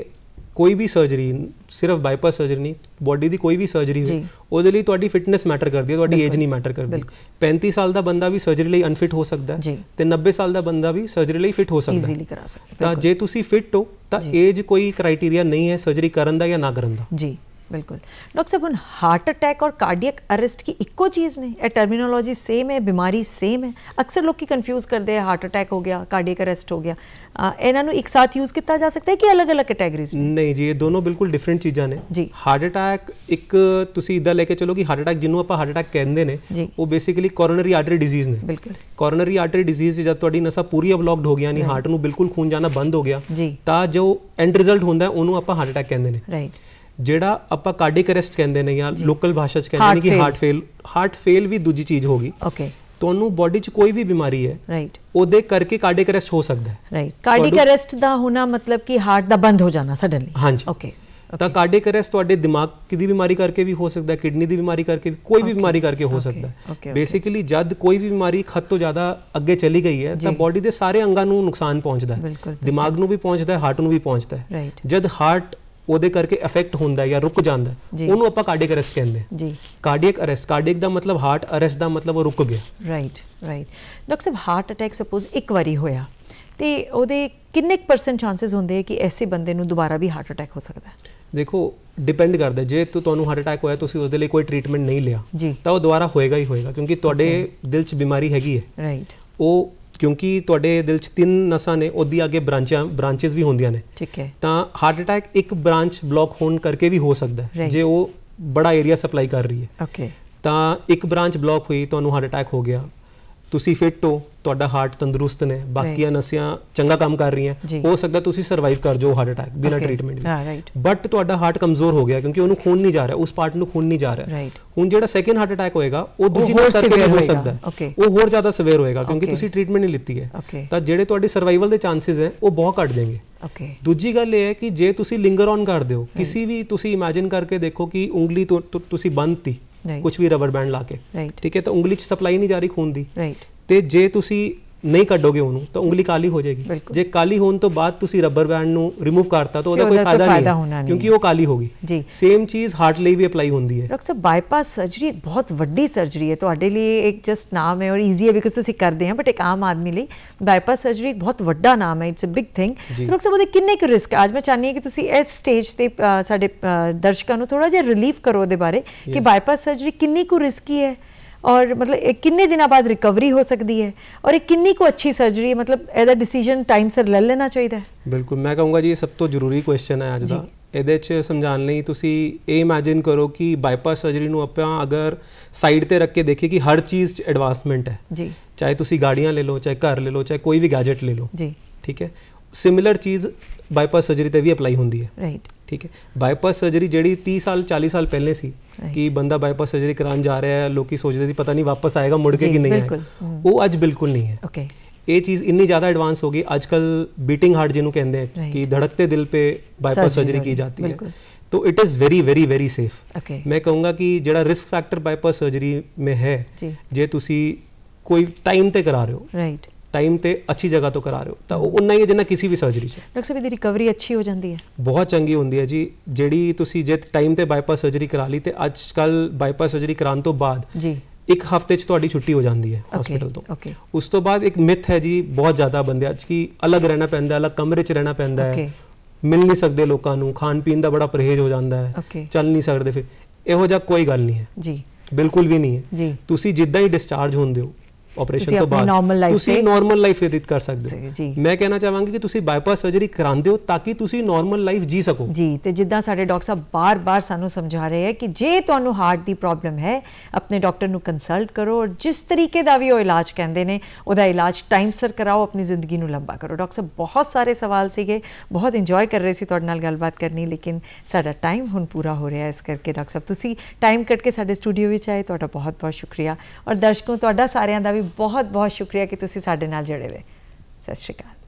ਕੋਈ ਵੀ ਸਰਜਰੀ ਸਿਰਫ ਬਾਈਪਾਸ ਸਰਜਰੀ ਨਹੀਂ ਬਾਡੀ ਦੀ ਕੋਈ ਵੀ ਸਰਜਰੀ ਹੋਵੇ ਉਹਦੇ ਲਈ ਤੁਹਾਡੀ ਫਿਟਨੈਸ ਮੈਟਰ ਕਰਦੀ ਹੈ ਤੁਹਾਡੀ ਏਜ ਨਹੀਂ ਮੈਟਰ ਕਰਦੀ 35 ਸਾਲ ਦਾ ਬੰਦਾ ਵੀ ਸਰਜਰੀ ਲਈ ਅਨਫਿਟ ਹੋ ਸਕਦਾ ਹੈ ਤੇ 90 ਸਾਲ ਦਾ ਬੰਦਾ ਵੀ ਸਰਜਰੀ ਲਈ ਫਿਟ ਹੋ ਸਕਦਾ ਹੈ ਈਜ਼ੀਲੀ ਕਰਾ ਸਕਦਾ ਤਾਂ ਜੇ ਤੁਸੀਂ ਫਿਟ ਹੋ ਤਾਂ ਏਜ ਕੋਈ ਕ੍ਰਾਈਟੇਰੀਆ ਨਹੀਂ ਹੈ ਸਰਜਰੀ ਕਰਨ ਦਾ ਜਾਂ ਨਾ ਕਰਨ ਦਾ ਜੀ ਬਿਲਕੁਲ ਡਾਕਟਰ ਸਾਹਿਬ ਹੁਣ ਹਾਰਟ ਅਟੈਕ ਔਰ ਕਾਰਡੀਅਕ ਅਰੈਸਟ ਕੀ ਇੱਕੋ ਚੀਜ਼ ਨੇ ਇਹ ਟਰਮੀਨੋਲੋਜੀ ਸੇਮ ਹੈ ਬਿਮਾਰੀ ਸੇਮ ਹੈ ਅਕਸਰ ਲੋਕੀ ਕਨਫਿਊਜ਼ ਕਰਦੇ ਆ ਹਾਰਟ ਅਟੈਕ ਹੋ ਗਿਆ ਕਾਰਡੀਅਕ ਅਰੈਸਟ ਹੋ ਗਿਆ ਇਹਨਾਂ ਨੂੰ ਇੱਕ ਸਾਥ ਯੂਜ਼ ਕੀਤਾ ਜਾ ਸਕਦਾ ਹੈ ਕਿ ਅਲੱਗ-ਅਲੱਗ ਕੈਟਾਗਰੀਜ਼ ਨਹੀਂ ਜੀ ਇਹ ਦੋਨੋਂ ਬਿਲਕੁਲ ਡਿਫਰੈਂਟ ਚੀਜ਼ਾਂ ਨੇ ਹਾਰਟ ਅਟੈਕ ਇੱਕ ਤੁਸੀਂ ਇਦਾਂ ਲੈ ਕੇ ਚਲੋ ਕਿ ਹਾਰਟ ਅਟੈਕ ਜਿਹਨੂੰ ਆਪਾਂ ਹਾਰਟ ਅਟੈਕ ਕਹਿੰਦੇ ਨੇ ਉਹ ਬੇਸਿਕਲੀ ਕੋਰੋਨਰੀ ਆਰਟਰੀ ਡਿਜ਼ੀਜ਼ ਨੇ ਬਿਲਕੁਲ ਕੋਰੋਨਰੀ ਆਰਟਰੀ ਡਿਜ਼ੀਜ਼ ਜਦ ਤੁਹਾਡੀ ਨਸਾਂ ਪੂਰੀ ਬਲੌਕਡ ਹੋ ਗਿਆ ਨਹੀਂ ਹਾਰਟ ਨੂੰ ਬਿਲਕੁਲ ਖੂਨ ਜਾਣਾ ਬੰਦ ਹੋ ਗਿਆ ਤਾਂ ਜੋ ਐਂਡ ਰਿਜ਼ਲਟ ਹੁੰਦਾ ਉਹਨੂੰ ਆਪਾਂ ਹਾਰਟ ਅਟੈਕ ਕਹਿੰਦੇ ਨੇ ਰਾਈਟ ਜਿਹੜਾ ਆਪਾਂ ਕਾਰਡੀਕ ਅਰੈਸਟ ਕਹਿੰਦੇ ਨੇ ਜਾਂ ਲੋਕਲ ਭਾਸ਼ਾ 'ਚ ਕਹਿੰਦੇ ਨੇ ਕਿ ਹਾਰਟ ਫੇਲ ਹਾਰਟ ਫੇਲ ਵੀ ਦੂਜੀ ਚੀਜ਼ ਹੋਗੀ ਓਕੇ ਤੁਹਾਨੂੰ ਬਾਡੀ 'ਚ ਕੋਈ ਵੀ ਬਿਮਾਰੀ ਹੈ ਰਾਈਟ ਉਹਦੇ ਕਰਕੇ ਕਾਰਡੀਕ ਅਰੈਸਟ ਹੋ ਸਕਦਾ ਹੈ ਰਾਈਟ ਕਾਰਡੀਕ ਅਰੈਸਟ ਦਾ ਹੋਣਾ ਮਤਲਬ ਕਿ ਹਾਰਟ ਦਾ ਬੰਦ ਹੋ ਜਾਣਾ ਸਡਨਲੀ ਹਾਂਜੀ ਓਕੇ ਤਾਂ ਕਾਰਡੀਕ ਅਰੈਸਟ ਤੁਹਾਡੇ ਦਿਮਾਗ ਦੀ ਬਿਮਾਰੀ ਕਰਕੇ ਵੀ ਹੋ ਸਕਦਾ ਹੈ ਕਿਡਨੀ ਦੀ ਬਿਮਾਰੀ ਕਰਕੇ ਵੀ ਕੋਈ ਵੀ ਬਿਮਾਰੀ ਕਰਕੇ ਹੋ ਸਕਦਾ ਹੈ ਬੇਸਿਕਲੀ ਜਦ ਕੋਈ ਵੀ ਬਿਮਾਰੀ ਖੱਤ ਤੋਂ ਜ਼ਿਆਦਾ ਅੱਗੇ ਚਲੀ ਗਈ ਹੈ ਤਾਂ ਬਾਡੀ ਦੇ ਸਾਰੇ ਅੰਗਾਂ ਨੂੰ ਨੁਕਸਾਨ ਪਹੁੰਚਦਾ ਹੈ ਦਿਮਾਗ ਨੂੰ ਵੀ ਪਹੁੰਚਦਾ ਹੈ ਹਾਰਟ ਨੂੰ ਵੀ ਪਹੁੰਚਦਾ ਹੈ ਜਦ ਹਾਰਟ ਉਹਦੇ ਕਰਕੇ ਇਫੈਕਟ ਹੁੰਦਾ ਜਾਂ ਰੁਕ ਜਾਂਦਾ ਉਹਨੂੰ ਆਪਾਂ ਕਾਰਡੀਅਕ ਅਰੈਸਟ ਕਹਿੰਦੇ ਜੀ ਕਾਰਡੀਅਕ ਅਰੈਸਟ ਕਾਰਡੀਅਕ ਦਾ ਮਤਲਬ ਹਾਰਟ ਅਰੈਸਟ ਦਾ ਮਤਲਬ ਉਹ ਰੁਕ ਗਿਆ ਰਾਈਟ ਰਾਈਟ ਡਾਕਟਰ ਸਾਹਿਬ ਹਾਰਟ ਅਟੈਕ ਸਪੋਜ਼ ਇੱਕ ਵਾਰੀ ਹੋਇਆ ਤੇ ਉਹਦੇ ਕਿੰਨੇ ਪਰਸੈਂਟ ਚਾਂਸਸ ਹੁੰਦੇ ਆ ਕਿ ਐਸੇ ਬੰਦੇ ਨੂੰ ਦੁਬਾਰਾ ਵੀ ਹਾਰਟ ਅਟੈਕ ਹੋ ਸਕਦਾ ਹੈ ਦੇਖੋ ਡਿਪੈਂਡ ਕਰਦਾ ਜੇ ਤੂੰ ਤੁਹਾਨੂੰ ਹਾਰਟ ਅਟੈਕ ਹੋਇਆ ਤੁਸੀਂ ਉਸ ਦੇ ਲਈ ਕੋਈ ਟ੍ਰੀਟਮੈਂਟ ਨਹੀਂ ਲਿਆ ਤਾਂ ਉਹ ਦੁਬਾਰਾ ਹੋਏਗਾ ਹੀ ਹੋਏਗਾ ਕਿਉਂਕਿ ਤੁਹਾਡੇ ਦਿਲ 'ਚ ਬਿਮਾਰੀ ਹੈਗੀ ਹੈ ਰਾਈਟ ਉਹ ਕਿਉਂਕਿ ਤੁਹਾਡੇ ਦਿਲ 'ਚ ਤਿੰਨ ਨਸਾਂ ਨੇ ਉਹਦੀ ਅੱਗੇ ਬ੍ਰਾਂਚਾਂ ਬ੍ਰਾਂਚੇਸ ਵੀ ਹੁੰਦੀਆਂ ਨੇ ਠੀਕ ਹੈ ਤਾਂ ਹਾਰਟ ਅਟੈਕ ਇੱਕ ਬ੍ਰਾਂਚ ਬਲੌਕ ਹੋਣ ਕਰਕੇ ਵੀ ਹੋ ਸਕਦਾ ਹੈ ਜੇ ਉਹ ਬੜਾ ਏਰੀਆ ਸਪਲਾਈ ਕਰ ਰਹੀ ਹੈ ਓਕੇ ਤਾਂ ਇੱਕ ਬ੍ਰਾਂਚ ਬਲੌਕ ਹੋਈ ਤੁਹਾਨੂੰ ਹਾਰਟ ਅਟੈਕ ਹੋ ਗਿਆ ਤੁਸੀਂ ਫਿੱਟ ਹੋ ਤੁਹਾਡਾ ਹਾਰਟ ਤੰਦਰੁਸਤ ਨੇ ਬਾਕੀਆਂ ਨਸਿਆਂ ਚੰਗਾ ਕੰਮ ਕਰ ਰਹੀਆਂ ਹੋ ਸਕਦਾ ਤੁਸੀਂ ਸਰਵਾਈਵ ਕਰ ਜਾਓ ਹਾਰਟ ਅਟੈਕ ਬਿਨਾਂ ਟ੍ਰੀਟਮੈਂਟ ਵੀ ਬਟ ਤੁਹਾਡਾ ਹਾਰਟ ਕਮਜ਼ੋਰ ਹੋ ਗਿਆ ਕਿਉਂਕਿ ਉਹਨੂੰ ਖੂਨ ਨਹੀਂ ਜਾ ਰਿਹਾ ਉਸ ਪਾਰਟ ਨੂੰ ਖੂਨ ਨਹੀਂ ਜਾ ਰਿਹਾ ਹੁਣ ਜਿਹੜਾ ਸੈਕੰਡ ਹਾਰਟ ਅਟੈਕ ਹੋਏਗਾ ਉਹ ਦੂਜੀ ਨਸਾਂ ਕਰਕੇ ਹੋ ਸਕਦਾ ਉਹ ਹੋਰ ਜ਼ਿਆਦਾ ਸਵੇਰ ਹੋਏਗਾ ਕਿਉਂਕਿ ਤੁਸੀਂ ਟ੍ਰੀਟਮੈਂਟ ਨਹੀਂ ਲਿੱਤੀ ਹੈ ਤਾਂ ਜਿਹੜੇ ਤੁਹਾਡੇ ਸਰਵਾਈਵਲ ਦੇ ਚਾਂਸਸ ਹੈ ਉਹ ਬਹੁਤ ਘਟ ਜਾਣਗੇ ਓਕੇ ਦੂਜੀ ਗੱਲ ਇਹ ਹੈ ਕਿ ਜੇ ਤੁਸੀਂ ਲਿੰਗਰ ਔਨ ਕਰਦੇ ਹੋ ਕਿਸੇ ਵੀ ਤੁਸੀਂ ਇਮੇਜਿਨ ਕਰਕੇ ਦੇਖੋ ਕਿ ਉਂਗਲੀ ਤੁਸੀਂ ਬੰਦਤੀ ਕੁਝ ਵੀ ਰਬਰ ਬੈਂਡ ਲਾ ਕੇ ਠੀਕ ਹੈ ਤਾਂ ਉਂਗਲੀ 'ਚ ਸਪਲਾਈ ਨਹੀਂ ਜਾ ਰਹੀ ਖੂਨ ਦੀ ਤੇ ਜੇ ਤੁਸੀਂ ਨਹੀਂ ਕੱਢੋਗੇ ਉਹਨੂੰ ਤਾਂ ਉਂਗਲੀ ਕਾਲੀ ਹੋ ਜਾਏਗੀ ਜੇ ਕਾਲੀ ਹੋਣ ਤੋਂ ਬਾਅਦ ਤੁਸੀਂ ਰਬਰ ਬੈਂਡ ਨੂੰ ਰਿਮੂਵ ਕਰਤਾ ਤਾਂ ਉਹਦਾ ਕੋਈ ਫਾਇਦਾ ਨਹੀਂ ਕਿਉਂਕਿ ਉਹ ਕਾਲੀ ਹੋ ਗਈ ਸੇਮ ਚੀਜ਼ ਹਾਰਟ ਲਈ ਵੀ ਅਪਲਾਈ ਹੁੰਦੀ ਹੈ ਡਾਕਟਰ ਸਾਹਿਬ ਬਾਈਪਾਸ ਸਰਜਰੀ ਬਹੁਤ ਵੱਡੀ ਸਰਜਰੀ ਹੈ ਤੁਹਾਡੇ ਲਈ ਇੱਕ ਜਸਟ ਨਾਮ ਹੈ ਔਰ ਈਜ਼ੀ ਹੈ ਬਿਕਾਜ਼ ਤੁਸੀਂ ਕਰਦੇ ਹਾਂ ਬਟ ਇੱਕ ਆਮ ਆਦਮੀ ਲਈ ਬਾਈਪਾਸ ਸਰਜਰੀ ਬਹੁਤ ਵੱਡਾ ਨਾਮ ਹੈ it's a big thing doctor ਸਾਹਿਬ ਉਹਦੇ ਕਿੰਨੇ ਕੁ ਰਿਸਕ ਅੱਜ ਮੈਂ ਚਾਹਨੀ ਹੈ ਕਿ ਤੁਸੀਂ ਇਸ ਸਟੇਜ ਤੇ ਸਾਡੇ ਦਰਸ਼ਕਾਂ ਨੂੰ ਥੋੜਾ ਜਿਹਾ ਰਿਲੀਫ ਕਰੋ ਦੇ ਬਾਰੇ ਕਿ ਬਾਈਪਾਸ ਸਰਜਰੀ ਕਿੰਨੀ ਕੁ ਰਿਸਕੀ ਹੈ ਔਰ ਮਤਲਬ ਕਿੰਨੇ ਦਿਨਾਂ ਬਾਅਦ ਰਿਕਵਰੀ ਹੋ ਸਕਦੀ ਹੈ ਔਰ ਇਹ ਕਿੰਨੀ ਕੋ ਅੱਛੀ ਸਰਜਰੀ ਹੈ ਮਤਲਬ ਇਹਦਾ ਡਿਸੀਜਨ ਟਾਈਮ ਸਰ ਲੈ ਲੈਣਾ ਚਾਹੀਦਾ ਹੈ ਬਿਲਕੁਲ ਮੈਂ ਕਹੂੰਗਾ ਜੀ ਇਹ ਸਭ ਤੋਂ ਜ਼ਰੂਰੀ ਕੁਐਸਚਨ ਹੈ ਅੱਜ ਦਾ ਇਹਦੇ 'ਚ ਸਮਝਾਣ ਲਈ ਤੁਸੀਂ ਇਹ ਇਮੇਜਿਨ ਕਰੋ ਕਿ ਬਾਈਪਾਸ ਸਰਜਰੀ ਨੂੰ ਆਪਾਂ ਅਗਰ ਸਾਈਡ ਤੇ ਰੱਖ ਕੇ ਦੇਖੀਏ ਕਿ ਹਰ ਚੀਜ਼ 'ਚ ਐਡਵਾਂਸਮੈਂਟ ਹੈ ਜੀ ਚਾਹੇ ਤੁਸੀਂ ਗਾੜੀਆਂ ਲੈ ਲਓ ਚਾਹੇ ਘਰ ਲੈ ਲਓ ਚਾਹੇ ਕੋਈ ਵੀ ਗੈਜਟ ਲੈ ਲਓ ਜੀ ਠੀਕ ਹੈ ਸਿਮਿਲਰ ਚੀਜ਼ ਬਾਈਪਾਸ ਸਰਜਰੀ ਤੇ ਵੀ ਅਪਲਾਈ ਹੁੰਦੀ ਹੈ ਰਾਈਟ ਠੀਕ ਹੈ ਬਾਈਪਾਸ ਸਰਜਰੀ ਜਿਹੜੀ 30 ਸਾਲ 40 ਸਾਲ ਪਹਿਲੇ ਸੀ ਕਿ ਬੰਦਾ ਬਾਈਪਾਸ ਸਰਜਰੀ ਕਰਾਉਣ ਜਾ ਰਿਹਾ ਹੈ ਲੋਕੀ ਸੋਚਦੇ ਸੀ ਪਤਾ ਨਹੀਂ ਵਾਪਸ ਆਏਗਾ ਮੁੜ ਕੇ ਕਿ ਨਹੀਂ ਆਏਗਾ ਉਹ ਅੱਜ ਬਿਲਕੁਲ ਨਹੀਂ ਹੈ ਓਕੇ ਇਹ ਚੀਜ਼ ਇੰਨੀ ਜ਼ਿਆਦਾ ਐਡਵਾਂਸ ਹੋ ਗਈ ਅੱਜਕੱਲ ਬੀਟਿੰਗ ਹਾਰਟ ਜਿਹਨੂੰ ਕਹਿੰਦੇ ਆ ਕਿ ਧੜਕਤੇ ਦਿਲ ਤੇ ਬਾਈਪਾਸ ਸਰਜਰੀ ਕੀ ਜਾਂਦੀ ਹੈ तो it is very very very safe मैं कहूँगा कि जोड़ा रिस्क फैक्टर बाईपास सर्जरी में है जे तुसी कोई टाइम ते करा रहे हो राइट ਟਾਈਮ ਤੇ ਅੱਛੀ ਜਗ੍ਹਾ ਤੋਂ ਕਰਾ ਰਹੇ ਹੋ ਤਾਂ ਉਹ ਉਨਾ ਹੀ ਜਿੰਨਾ ਕਿਸੇ ਵੀ ਸਰਜਰੀ 'ਚ ਡਾਕਟਰ ਸਾਹਿਬ ਦੀ ਰਿਕਵਰੀ ਅੱਛੀ ਹੋ ਜਾਂਦੀ ਹੈ ਬਹੁਤ ਚੰਗੀ ਹੁੰਦੀ ਹੈ ਜੀ ਜਿਹੜੀ ਤੁਸੀਂ ਜੇ ਟਾਈਮ ਤੇ ਬਾਈਪਾਸ ਸਰਜਰੀ ਕਰਾ ਲਈ ਤੇ ਅੱਜ ਕੱਲ ਬਾਈਪਾਸ ਸਰਜਰੀ ਕਰਾਉਣ ਤੋਂ ਬਾਅਦ ਜੀ ਇੱਕ ਹਫਤੇ 'ਚ ਤੁਹਾਡੀ ਛੁੱਟੀ ਹੋ ਜਾਂਦੀ ਹੈ ਹਸਪੀਟਲ ਤੋਂ ਉਸ ਤੋਂ ਬਾਅਦ ਇੱਕ ਮਿਥ ਹੈ ਜੀ ਬਹੁਤ ਜ਼ਿਆਦਾ ਬੰਦੇ ਅੱਜ ਕੀ ਅਲੱਗ ਰਹਿਣਾ ਪੈਂਦਾ ਅਲੱਗ ਕਮਰੇ 'ਚ ਰਹਿਣਾ ਪੈਂਦਾ ਹੈ ਮਿਲ ਨਹੀਂ ਸਕਦੇ ਲੋਕਾਂ ਨੂੰ ਖਾਣ ਪੀਣ ਦਾ ਬੜਾ ਪਰਹੇਜ਼ ਹੋ ਜਾਂਦਾ ਹੈ ਚੱਲ ਨਹੀਂ ਸਕਦੇ ਫਿਰ ਇਹੋ ਜਿਹਾ ਕੋਈ ਗੱਲ ਨਹੀਂ ਹੈ ਜੀ ਬਿਲਕੁਲ ਵੀ ਨਹੀਂ ਹੈ ਜੀ ਤੁਸੀਂ ਜਿੱਦਾਂ ਹੀ ਡਿਸਚਾਰਜ ਹੁੰਦੇ ਹੋ ਆਪਰੇਸ਼ਨ ਤੋਂ ਬਾਅਦ ਤੁਸੀਂ ਨਾਰਮਲ ਲਾਈਫ ਬਤੀਤ ਕਰ ਸਕਦੇ ਹੋ ਮੈਂ ਕਹਿਣਾ ਚਾਹਾਂਗੀ ਕਿ ਤੁਸੀਂ ਬਾਈਪਾਸ ਸਰਜਰੀ ਕਰਾਉਂਦੇ ਹੋ ਤਾਂ ਕਿ ਤੁਸੀਂ ਨਾਰਮਲ ਲਾਈਫ ਜੀ ਸਕੋ ਜੀ ਤੇ ਜਿੱਦਾਂ ਸਾਡੇ ਡਾਕਟਰ ਸਾਹਿਬ ਬਾਰ-ਬਾਰ ਸਾਨੂੰ ਸਮਝਾ ਰਹੇ ਹੈ ਕਿ ਜੇ ਤੁਹਾਨੂੰ ਹਾਰਟ ਦੀ ਪ੍ਰੋਬਲਮ ਹੈ ਆਪਣੇ ਡਾਕਟਰ ਨੂੰ ਕੰਸਲਟ ਕਰੋ ਔਰ ਜਿਸ ਤਰੀਕੇ ਦਾ ਵੀ ਉਹ ਇਲਾਜ ਕਹਿੰਦੇ ਨੇ ਉਹਦਾ ਇਲਾਜ ਟਾਈਮ ਸਰ ਕਰਾਓ ਆਪਣੀ ਜ਼ਿੰਦਗੀ ਨੂੰ ਲੰਬਾ ਕਰੋ ਡਾਕਟਰ ਸਾਹਿਬ ਬਹੁਤ ਸਾਰੇ ਸਵਾਲ ਸੀਗੇ ਬਹੁਤ ਇੰਜੋਏ ਕਰ ਰਹੇ ਸੀ ਤੁਹਾਡੇ ਨਾਲ ਗੱਲਬਾਤ ਕਰਨੀ ਲੇਕਿਨ ਸਾਡਾ ਟਾਈਮ ਹੁਣ ਪੂਰਾ ਹੋ ਰਿਹਾ ਹੈ ਇਸ ਕਰਕੇ ਡਾਕਟਰ ਸਾਹਿਬ ਤੁਸੀਂ ਟਾਈਮ ਕੱਟ ਕੇ ਸਾਡੇ ਸਟੂਡੀਓ ਵਿੱਚ ਆਏ ਤੁਹਾਡਾ ਬਹੁਤ-ਬਹੁਤ ਸ਼ੁਕਰੀਆ ਔਰ ਦਰਸ਼ਕੋ ਤੁਹਾਡਾ ਸਾਰਿਆਂ ਦਾ ਵੀ ਬਹੁਤ ਬਹੁਤ ਸ਼ੁਕਰੀਆ ਕਿ ਤੁਸੀਂ ਸਾਡੇ ਨਾਲ ਜੁੜੇ ਹੋਏ ਸਤਿ ਸ਼੍ਰੀ ਅਕਾਲ